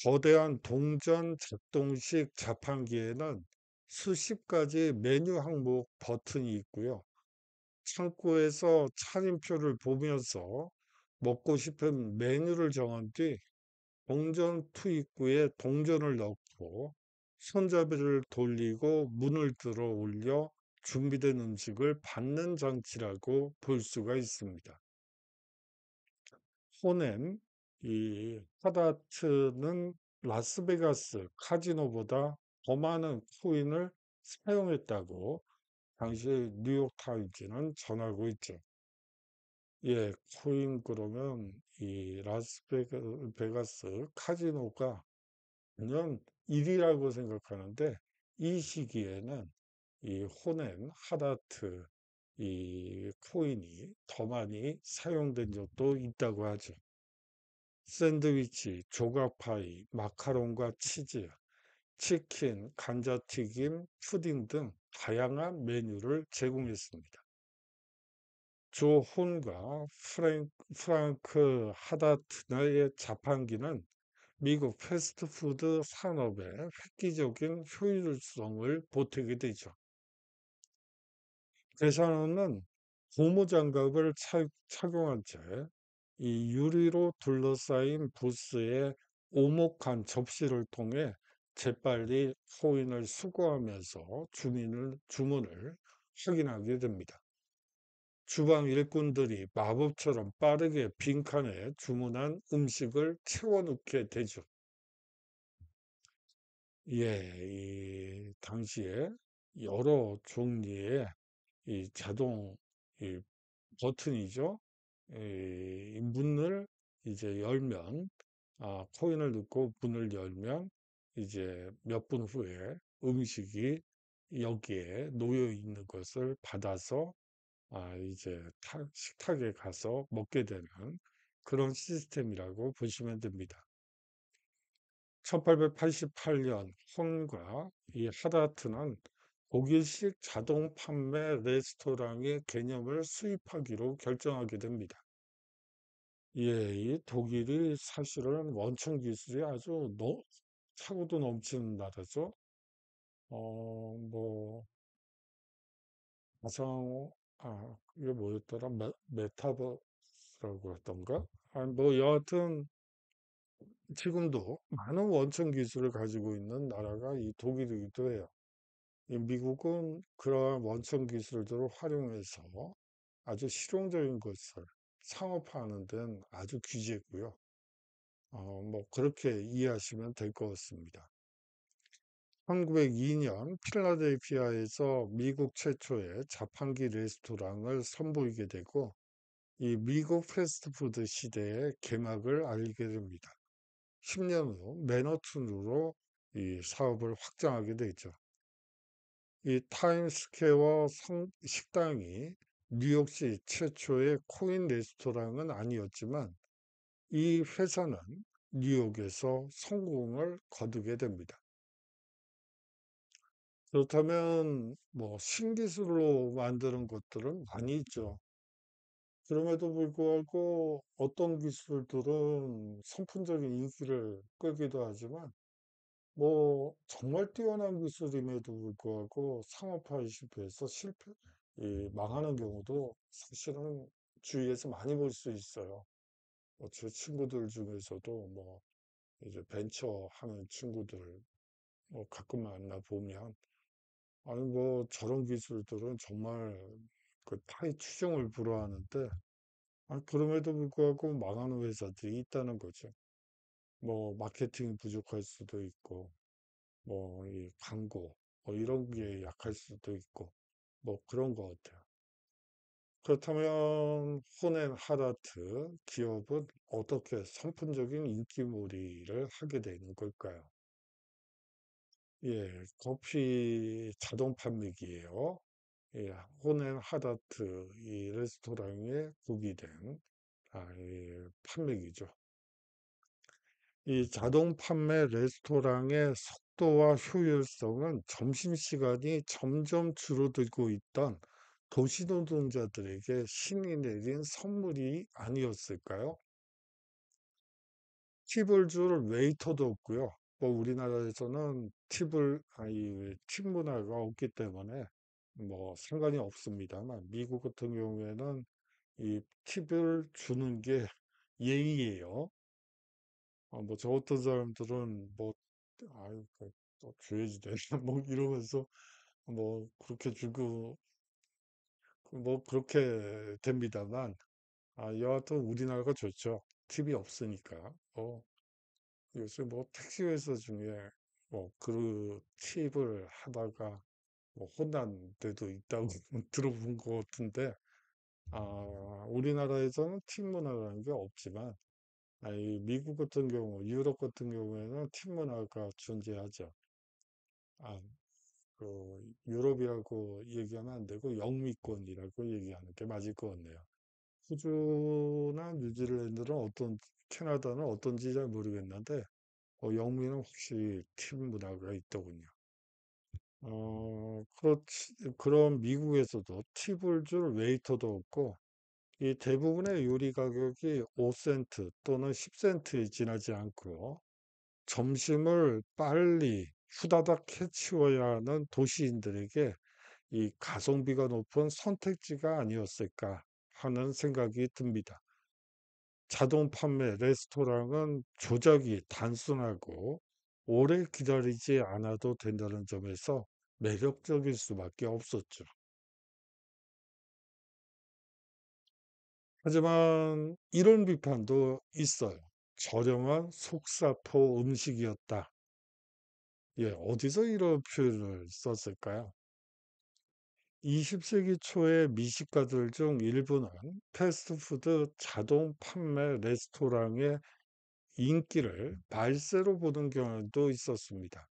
거대한 동전 작동식 자판기에는 수십 가지 메뉴 항목 버튼이 있고요. 창고에서 차림표를 보면서 먹고 싶은 메뉴를 정한 뒤 동전 투입구에 동전을 넣고 손잡이를 돌리고 문을 들어 올려 준비된 음식을 받는 장치라고 볼 수가 있습니다. 혼넨이 하다트는 라스베가스 카지노보다 더 많은 코인을 사용했다고 당시 뉴욕타임즈는 전하고 있죠. 예, 코인 그러면 이 라스베가스 카지노가 그냥 1위라고 생각하는데 이 시기에는 이 호넨, 하다트, 이 코인이 더 많이 사용된 적도 있다고 하죠. 샌드위치, 조각파이, 마카롱과 치즈, 치킨, 감자튀김, 푸딩 등 다양한 메뉴를 제공했습니다. 조 혼과 프랭, 프랑크 하다트나의 자판기는 미국 패스트푸드 산업의 획기적인 효율성을 보태게 되죠. 대사노는 고무장갑을 차, 착용한 채이 유리로 둘러싸인 부스에 오목한 접시를 통해 재빨리 코인을 수거하면서 주민을 주문을 확인하게 됩니다. 주방 일꾼들이 마법처럼 빠르게 빈칸에 주문한 음식을 채워넣게 되죠. 예, 이 당시에 여러 종류의 이 자동 이 버튼이죠. 이 문을 이제 열면 아, 코인을 넣고 문을 열면 이제 몇 분 후에 음식이 여기에 놓여 있는 것을 받아서 아 이제 식탁에 가서 먹게 되는 그런 시스템이라고 보시면 됩니다. 1888년 혼과 이 하다트는 고기식 자동 판매 레스토랑의 개념을 수입하기로 결정하게 됩니다. 예, 이 독일이 사실은 원천 기술이 아주 차고도 넘치는 나라죠. 어, 뭐, 가상, 아, 이게 뭐였더라? 메, 메타버스라고 했던가? 아니, 뭐, 여하튼, 지금도 많은 원천 기술을 가지고 있는 나라가 이 독일이기도 해요. 이 미국은 그러한 원천 기술들을 활용해서 아주 실용적인 것을 상업화하는 데는 아주 귀재고요. 어, 뭐 그렇게 이해하시면 될 것 같습니다. 1902년 필라델피아에서 미국 최초의 자판기 레스토랑을 선보이게 되고 이 미국 패스트푸드 시대의 개막을 알리게 됩니다. 10년 후 맨허튼으로 이 사업을 확장하게 되죠. 이 타임스퀘어 식당이 뉴욕시 최초의 코인 레스토랑은 아니었지만 이 회사는 뉴욕에서 성공을 거두게 됩니다. 그렇다면 뭐 신기술로 만드는 것들은 많이 있죠. 그럼에도 불구하고 어떤 기술들은 성품적인 인기를 끌기도 하지만 뭐 정말 뛰어난 기술임에도 불구하고 상업화 이슈해서 실패, 예, 망하는 경우도 사실은 주위에서 많이 볼 수 있어요. 뭐 제 친구들 중에서도 뭐 이제 벤처 하는 친구들 뭐 가끔 만나 보면 아니 뭐 저런 기술들은 정말 그 타의 추종을 불허하는데 아 그럼에도 불구하고 망하는 회사들이 있다는 거죠. 뭐 마케팅이 부족할 수도 있고 뭐 이 광고 뭐 이런 게 약할 수도 있고 뭐 그런 것 같아요. 그렇다면 호넨 하라트 기업은 어떻게 선풍적인 인기몰이를 하게 되는 걸까요? 예, 커피 자동 판매기예요. 예, 호넨 하다트 이 레스토랑에 구비된 아, 예, 판매기죠. 이 자동 판매 레스토랑의 속도와 효율성은 점심시간이 점점 줄어들고 있던 도시노동자들에게 신이 내린 선물이 아니었을까요? 팁을 줄 웨이터도 없고요. 뭐 우리나라에서는 팁을 아이 팁 문화가 없기 때문에 뭐 상관이 없습니다만 미국 같은 경우에는 이 팁을 주는 게 예의예요. 아, 어, 뭐저 어떤 사람들은 뭐 아유 그 또줘해지 되나 뭐 이러면서 뭐 그렇게 주고 뭐 그렇게 됩니다만 아, 여하튼 우리나라가 좋죠. TV 없으니까. 어, 요새 뭐 택시 회사 중에 뭐그 팁을 하다가 뭐 혼난 데도 있다고 들어본 것 같은데 아, 우리나라에서는 팁 문화라는 게 없지만 아니, 미국 같은 경우, 유럽 같은 경우에는 팁 문화가 존재하죠. 아, 그 유럽이라고 얘기하면 안 되고 영미권이라고 얘기하는 게 맞을 것 같네요. 호주나 뉴질랜드는 어떤 캐나다는 어떤지 잘 모르겠는데 어, 영미는 혹시 팀 문화가 있더군요. 어, 그렇지, 그럼 미국에서도 팁을 줄 웨이터도 없고, 이 대부분의 요리 가격이 5센트 또는 10센트에 지나지 않고요. 점심을 빨리 후다닥 해치워야 하는 도시인들에게 이 가성비가 높은 선택지가 아니었을까 하는 생각이 듭니다. 자동 판매 레스토랑은 조작이 단순하고 오래 기다리지 않아도 된다는 점에서 매력적일 수밖에 없었죠. 하지만 이런 비판도 있어요. 저렴한 속사포 음식이었다. 예, 어디서 이런 표현을 썼을까요? 20세기 초의 미식가들 중 일부는 패스트푸드 자동 판매 레스토랑의 인기를 발세로 보는 경우도 있었습니다.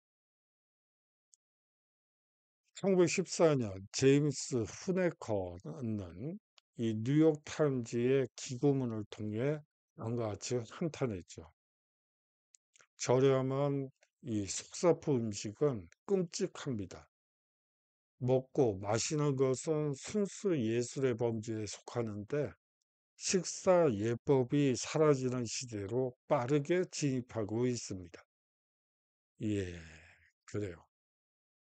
1914년 제임스 후네커는 이 뉴욕 타임즈의 기고문을 통해 다음과 같이 한탄했죠. 저렴한 이 속사포 음식은 끔찍합니다. 먹고 마시는 것은 순수 예술의 범주에 속하는데 식사 예법이 사라지는 시대로 빠르게 진입하고 있습니다. 예, 그래요.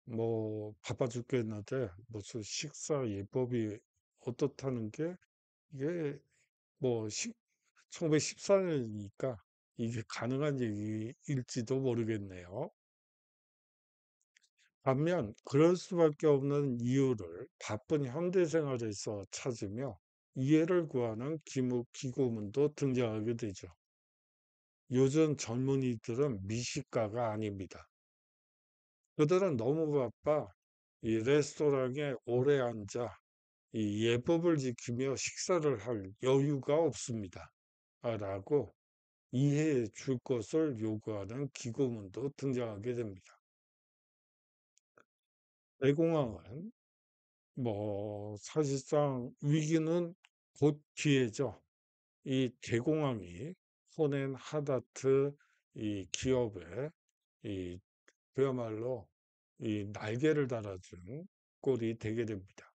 뭐, 바빠 죽겠는데, 무슨 식사 예법이 어떻다는 게, 이게, 뭐, 1914년이니까 이게 가능한 얘기일지도 모르겠네요. 반면 그럴 수밖에 없는 이유를 바쁜 현대 생활에서 찾으며 이해를 구하는 기무, 기고문도 등장하게 되죠. 요즘 젊은이들은 미식가가 아닙니다. 그들은 너무 바빠 이 레스토랑에 오래 앉아 이 예법을 지키며 식사를 할 여유가 없습니다. 라고 이해해 줄 것을 요구하는 기고문도 등장하게 됩니다. 대공황은 뭐 사실상 위기는 곧 기회죠. 이 대공황이 혼낸 하다트 이 기업의 이 그야말로 이 날개를 달아준 꼴이 되게 됩니다.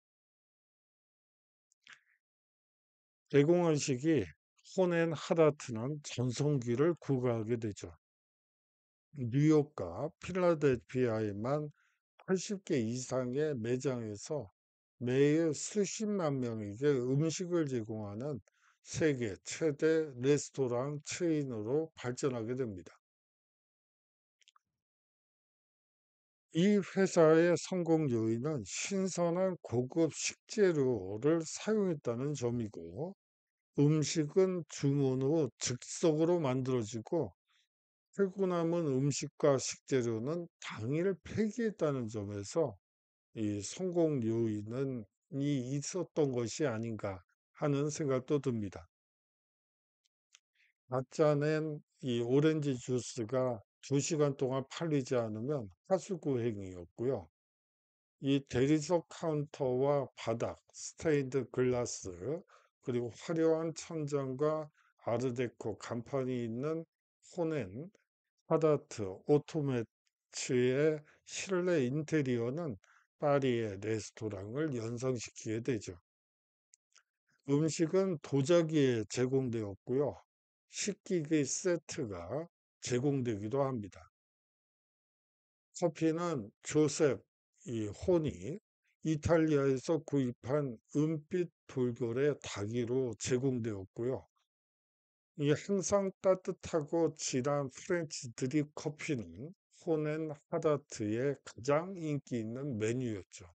대공황식이 혼앤 하다트는 전성기를 구가하게 되죠. 뉴욕과 필라델피아에만 80개 이상의 매장에서 매일 수십만 명에게 음식을 제공하는 세계 최대 레스토랑 체인으로 발전하게 됩니다. 이 회사의 성공 요인은 신선한 고급 식재료를 사용했다는 점이고 음식은 주문 후 즉석으로 만들어지고 해고 남은 음식과 식재료는 당일 폐기했다는 점에서 이 성공 요인은 이 있었던 것이 아닌가 하는 생각도 듭니다. 낮자는 이 오렌지 주스가 2시간 동안 팔리지 않으면 하수구행위였고요. 이 대리석 카운터와 바닥, 스테인드 글라스, 그리고 화려한 천장과 아르데코 간판이 있는 혼넨 하다트, 오토매츠의 실내 인테리어는 파리의 레스토랑을 연상시키게 되죠. 음식은 도자기에 제공되었고요. 식기기 세트가 제공되기도 합니다. 커피는 조셉 이 혼이 이탈리아에서 구입한 은빛 돌고의 다기로 제공되었고요. 이 항상 따뜻하고 진한 프렌치 드립 커피는 혼앤 하다트의 가장 인기 있는 메뉴였죠.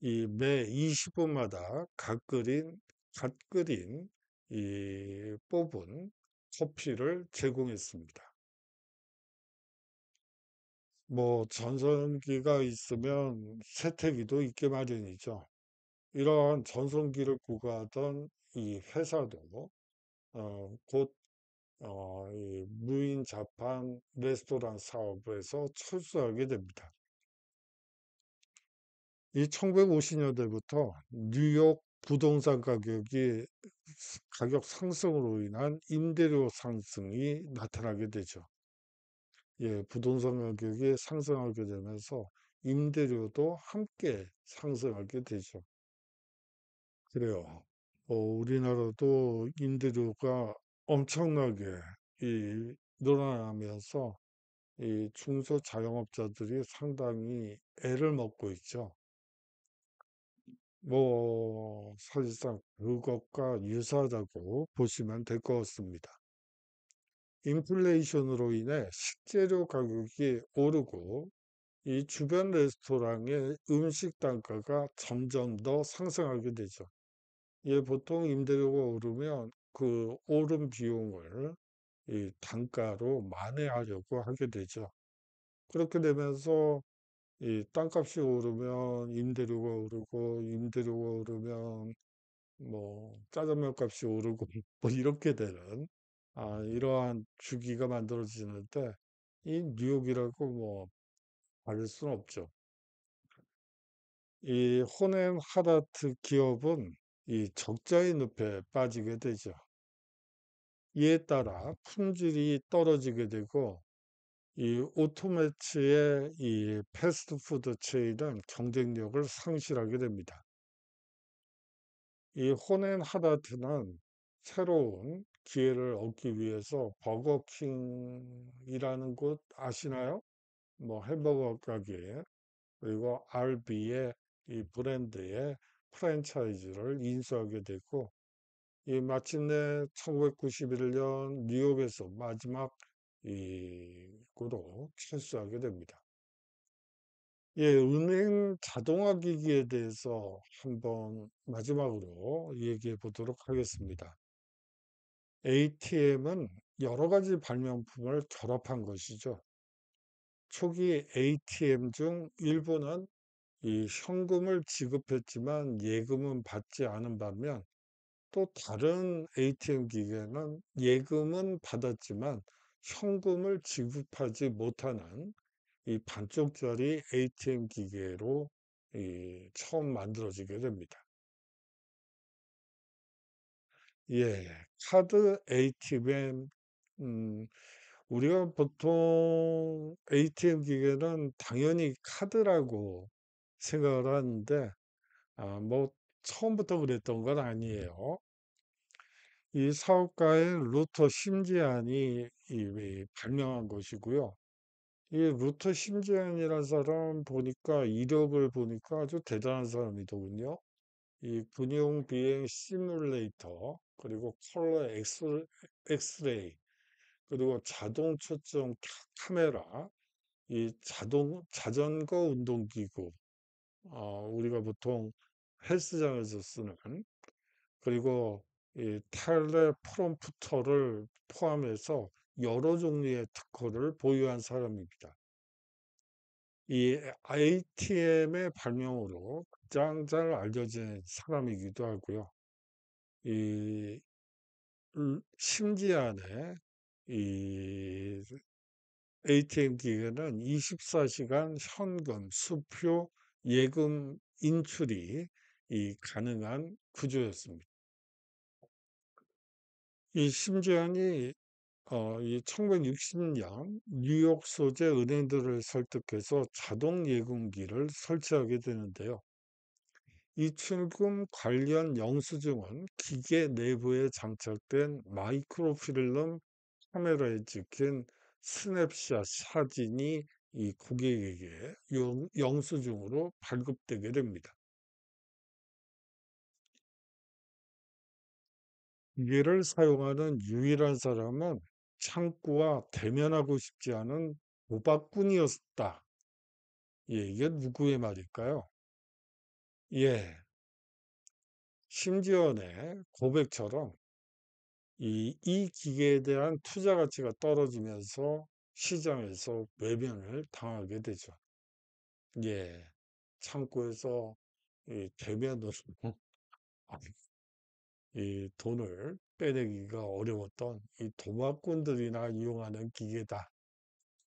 이매 20분마다 갓 끓인, 갓 끓인 이 뽑은 커피를 제공했습니다. 뭐 전선기가 있으면 세태기도 있게 마련이죠. 이러한 전선기를 구가하던 이 회사도 어, 곧 어, 무인 자판 레스토랑 사업에서 철수하게 됩니다. 이 1950년대부터 뉴욕 부동산 가격이 가격 상승으로 인한 임대료 상승이 나타나게 되죠. 예, 부동산 가격이 상승하게 되면서 임대료도 함께 상승하게 되죠. 그래요. 어, 우리나라도 임대료가 엄청나게 이, 늘어나면서 이 중소 자영업자들이 상당히 애를 먹고 있죠. 뭐 사실상 그것과 유사하다고 보시면 될 것 같습니다. 인플레이션으로 인해 식재료 가격이 오르고 이 주변 레스토랑의 음식 단가가 점점 더 상승하게 되죠. 예, 보통 임대료가 오르면 그 오른 비용을 이 단가로 만회하려고 하게 되죠. 그렇게 되면서 이 땅값이 오르면 임대료가 오르고 임대료가 오르면 뭐 짜장면 값이 오르고 뭐 이렇게 되는 아, 이러한 주기가 만들어지는데 이 뉴욕이라고 뭐 다를 수는 없죠. 이 호넴 하다트 기업은 이 적자의 늪에 빠지게 되죠. 이에 따라 품질이 떨어지게 되고 이 오토매치의 이 패스트푸드 체인은 경쟁력을 상실하게 됩니다. 이 호넨 하다트는 새로운 기회를 얻기 위해서 버거킹이라는 곳 아시나요? 뭐 햄버거 가게에 그리고 RB의 이 브랜드의 프랜차이즈를 인수하게 됐고 이 마침내 1991년 뉴욕에서 마지막 이으로 철수하게 됩니다. 예, 은행 자동화 기기에 대해서 한번 마지막으로 얘기해 보도록 하겠습니다. ATM은 여러 가지 발명품을 결합한 것이죠. 초기 ATM 중 일부는 이 현금을 지급했지만 예금은 받지 않은 반면 또 다른 ATM 기계는 예금은 받았지만 현금을 지급하지 못하는 이 반쪽짜리 ATM 기계로 처음 만들어지게 됩니다. 예. 카드 ATM 음 우리가 보통 ATM 기계는 당연히 카드라고 생각을 하는데 아뭐 처음부터 그랬던 건 아니에요. 이 사업가의 루터 심지안이 발명한 것이고요. 이 루터 심지안이라는 사람 보니까 이력을 보니까 아주 대단한 사람이더군요. 이 군용 비행 시뮬레이터 그리고 컬러 엑스, 엑스레이, 그리고 자동 초점 카메라, 이 자동, 자전거 운동기구, 어, 우리가 보통 헬스장에서 쓰는, 그리고 이 텔레프롬프터를 포함해서 여러 종류의 특허를 보유한 사람입니다. 이 ITM의 발명으로 가장 잘 알려진 사람이기도 하고요. 이 음, 심지안에 이 ATM 기계는 24시간 현금, 수표, 예금 인출이 이 가능한 구조였습니다. 이 심지안이 어, 이 1960년 뉴욕 소재 은행들을 설득해서 자동 예금기를 설치하게 되는데요. 이출금 관련 영수증은 기계 내부에 장착된 마이크로필름 카메라에 찍힌 스냅샷 사진이 이 고객에게 영수증으로 발급되게 됩니다. 기계를 사용하는 유일한 사람은 창구와 대면하고 싶지 않은 오바꾼이었다 예, 이게 누구의 말일까요? 예. 심지어의 네, 고백처럼 이, 이 기계에 대한 투자 가치가 떨어지면서 시장에서 외면을 당하게 되죠. 예. 창고에서 이 대면으로 아, 이 돈을 빼내기가 어려웠던 이 도박꾼들이나 이용하는 기계다.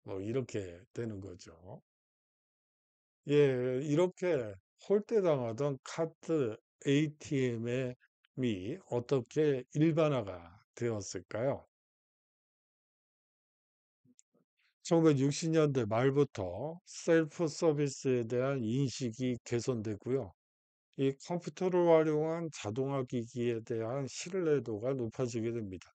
뭐 이렇게 되는 거죠. 예, 이렇게 홀대당하던 카드 ATM의 미 어떻게 일반화가 되었을까요? 1960년대 말부터 셀프 서비스에 대한 인식이 개선되고요. 이 컴퓨터를 활용한 자동화 기기에 대한 신뢰도가 높아지게 됩니다.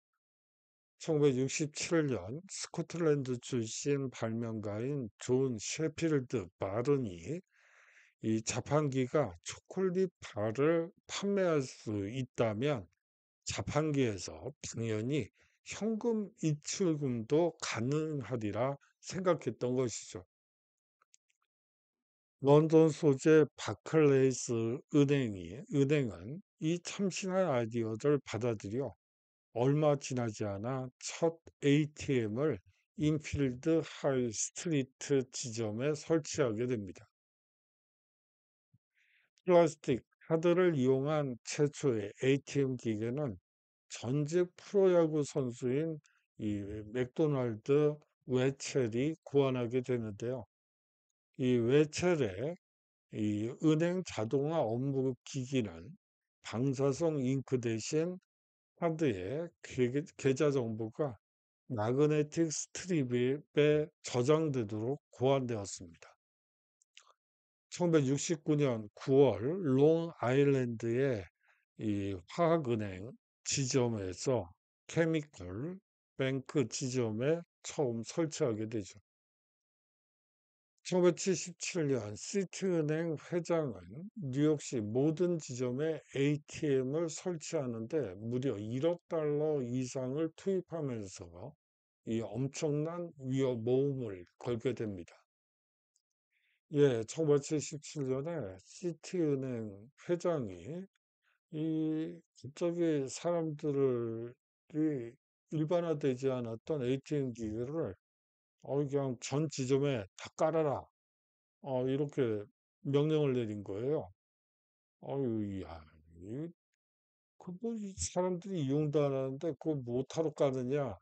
1967년 스코틀랜드 출신 발명가인 존 셰필드 바른이 이 자판기가 초콜릿 바를 판매할 수 있다면 자판기에서 당연히 현금 이출금도 가능하리라 생각했던 것이죠. 런던 소재 바클레이스 은행이, 은행은 이 참신한 아이디어를 받아들여 얼마 지나지 않아 첫 ATM을 인필드 하이 스트리트 지점에 설치하게 됩니다. 플라스틱 카드를 이용한 최초의 ATM 기계는 전직 프로야구 선수인 이 맥도날드 외첼이 구안하게 되는데요. 이 외첼의 이 은행 자동화 업무 기기는 방사성 잉크 대신 카드의 계좌 정보가 마그네틱 스트립에 저장되도록 고안되었습니다. 1969년 9월 롱아일랜드의 이 화학은행 지점에서 케미컬 뱅크 지점에 처음 설치하게 되죠. 1977년 시티은행 회장은 뉴욕시 모든 지점에 ATM을 설치하는데 무려 1억 달러 이상을 투입하면서 이 엄청난 위험 모험을 걸게 됩니다. 예, 1977년에 시티은행 회장이 이 갑자기 사람들이 일반화되지 않았던 ATM 기계를 어, 그냥 전 지점에 다 깔아라. 어, 이렇게 명령을 내린 거예요. 어유, 야, 이, 그뭐 사람들이 이용도 안 하는데 그거 못하러 가느냐.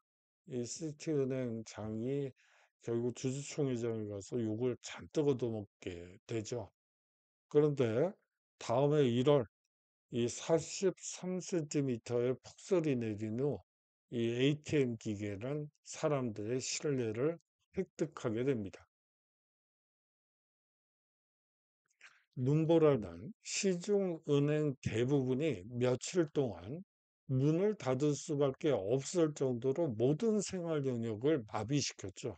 이 시티은행 장이 결국 주주총회장이 가서 욕을 잔뜩 얻어먹게 되죠. 그런데 다음해 1월 이 43cm의 폭설이 내린 후이 ATM 기계는 사람들의 신뢰를 획득하게 됩니다. 눈보라는 시중은행 대부분이 며칠 동안 문을 닫을 수밖에 없을 정도로 모든 생활 영역을 마비시켰죠.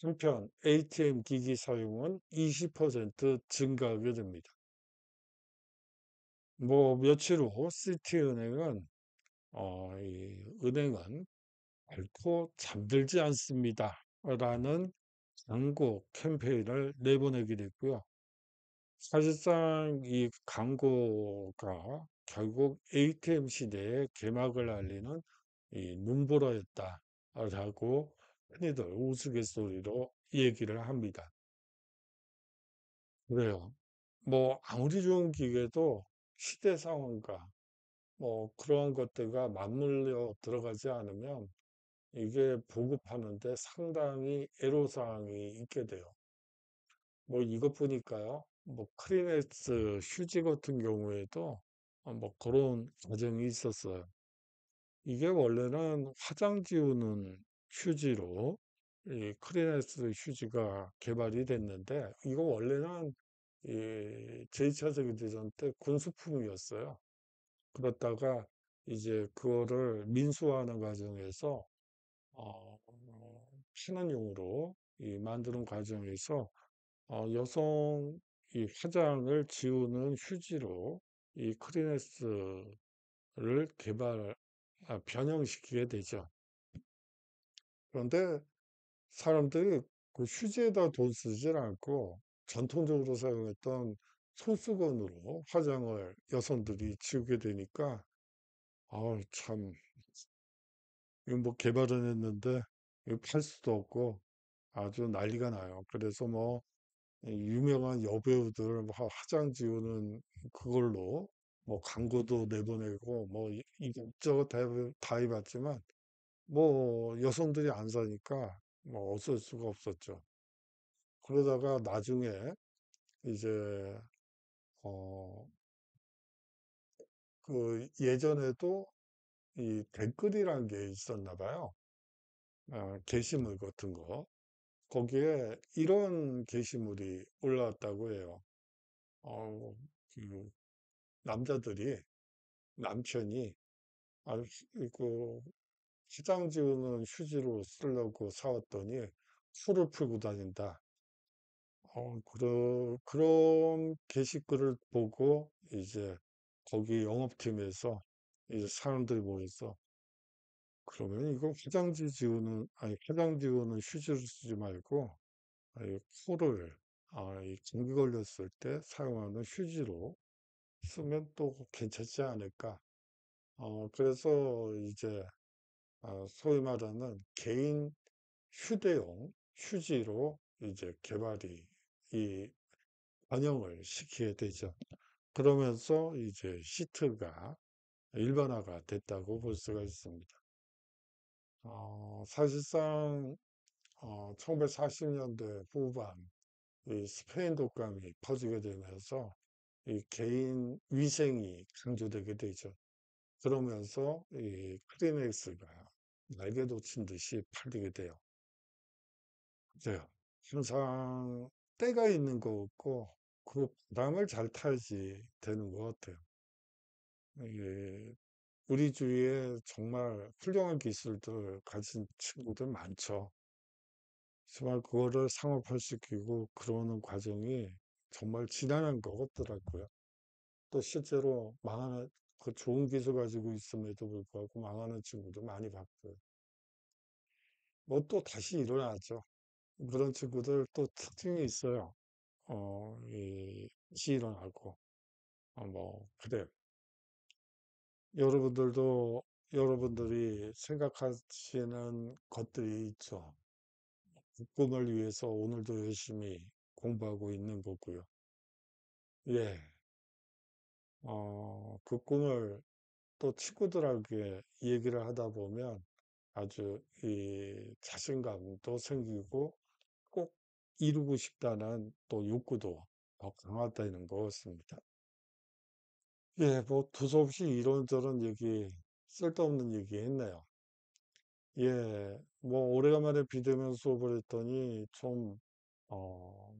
한편 ATM 기기 사용은 20% 증가하게 됩니다. 뭐 며칠 후 시티은행은 어, 이 은행은 결코 잠들지 않습니다. 라는 광고 캠페인을 내보내게 됐고요. 사실상 이 광고가 결국 ATM 시대에 개막을 음. 알리는 이 눈보라였다라고 흔히들 우스갯소리로 얘기를 합니다. 그래요. 뭐 아무리 좋은 기계도 시대 상황과 뭐 그러한 것들과 맞물려 들어가지 않으면 이게 보급하는데 상당히 애로사항이 있게 돼요. 뭐 이것 보니까요. 뭐 크리네스 휴지 같은 경우에도 어 뭐 그런 과정이 있었어요. 이게 원래는 화장 지우는 휴지로 이크리네스 휴지가 개발이 됐는데 이거 원래는 이 제2차 세계대전 때 군수품이었어요. 그렇다가 이제 그거를 민수화하는 과정에서 어, 신혼용으로 이 만드는 과정에서 어, 여성 이 화장을 지우는 휴지로 이 크리네스를 개발 아, 변형시키게 되죠. 그런데 사람들이 그 휴지에다 돈 쓰질 않고 전통적으로 사용했던 손수건으로 화장을 여성들이 지우게 되니까 아 참 이거 뭐 개발은 했는데 이거 팔 수도 없고 아주 난리가 나요. 그래서 뭐 유명한 여배우들 뭐 화- 장 지우는 그걸로 뭐 광고도 내보내고 뭐 이- 이것저것 다, 해봤- 지만 뭐 여성들이 안 사니까 뭐 어쩔 수가 없었죠. 그러다가 나중에 이제 어 그 예전에도 이 댓글이란 게 있었나 봐요. 아, 게시물 같은 거 거기에 이런 게시물이 올라왔다고 해요. 어, 그 남자들이 남편이 아그 시장 지우는 휴지로 쓰려고 사왔더니 술을 풀고 다닌다. 어, 그런, 그런 게시글을 보고 이제 거기 영업팀에서 이제 사람들이 모여서 그러면 이거 화장지 지우는, 아니, 화장지 우는휴지로 쓰지 말고 아, 이 코를 아, 이 감기 걸렸을 때 사용하는 휴지로 쓰면 또 괜찮지 않을까. 어, 그래서 이제 어, 소위 말하는 개인 휴대용 휴지로 이제 개발이 이 반영을 시키게 되죠. 그러면서 이제 시트가 일반화가 됐다고 볼 수가 있습니다. 어, 사실상 어, 1940년대 후반 이 스페인 독감이 퍼지게 되면서 이 개인 위생이 강조되게 되죠. 그러면서 이 크리넥스가 날개도 친 듯이 팔리게 돼요. 그 항상 때가 있는 거고 그 바람을 잘 타야지 되는 것 같아요. 이 우리 주위에 정말 훌륭한 기술들 가진 친구들 많죠. 정말 그거를 상업화시키고 그러는 과정이 정말 지난한 것 같더라고요. 또 실제로 망하 그 좋은 기술 가지고 있음에도 불구하고 망하는 친구도 많이 봤고요. 뭐 또 다시 일어나죠. 그런 친구들 또 특징이 있어요. 어, 이, 시 일어나고, 어, 뭐, 그래요. 여러분들도, 여러분들이 생각하시는 것들이 있죠. 꿈을 위해서 오늘도 열심히 공부하고 있는 거고요. 예. 어, 그 꿈을 또 친구들에게 얘기를 하다 보면 아주 이 자신감도 생기고 꼭 이루고 싶다는 또 욕구도 더 강화되는 것 같습니다. 예, 뭐 두서없이 이런저런 얘기, 쓸데없는 얘기 했네요. 예, 뭐 오래간만에 비대면 수업을 했더니 좀, 어,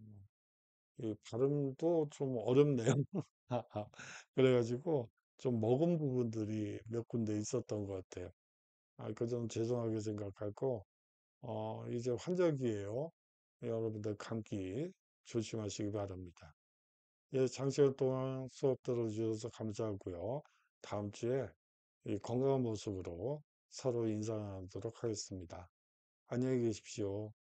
발음도 좀 어렵네요. 그래가지고 좀 먹은 부분들이 몇 군데 있었던 것 같아요. 아, 그점 죄송하게 생각하고, 어, 이제 환절기예요. 여러분들 감기 조심하시기 바랍니다. 예, 장시간 동안 수업 들어주셔서 감사하고요. 다음 주에 건강한 모습으로 서로 인사하도록 하겠습니다. 안녕히 계십시오.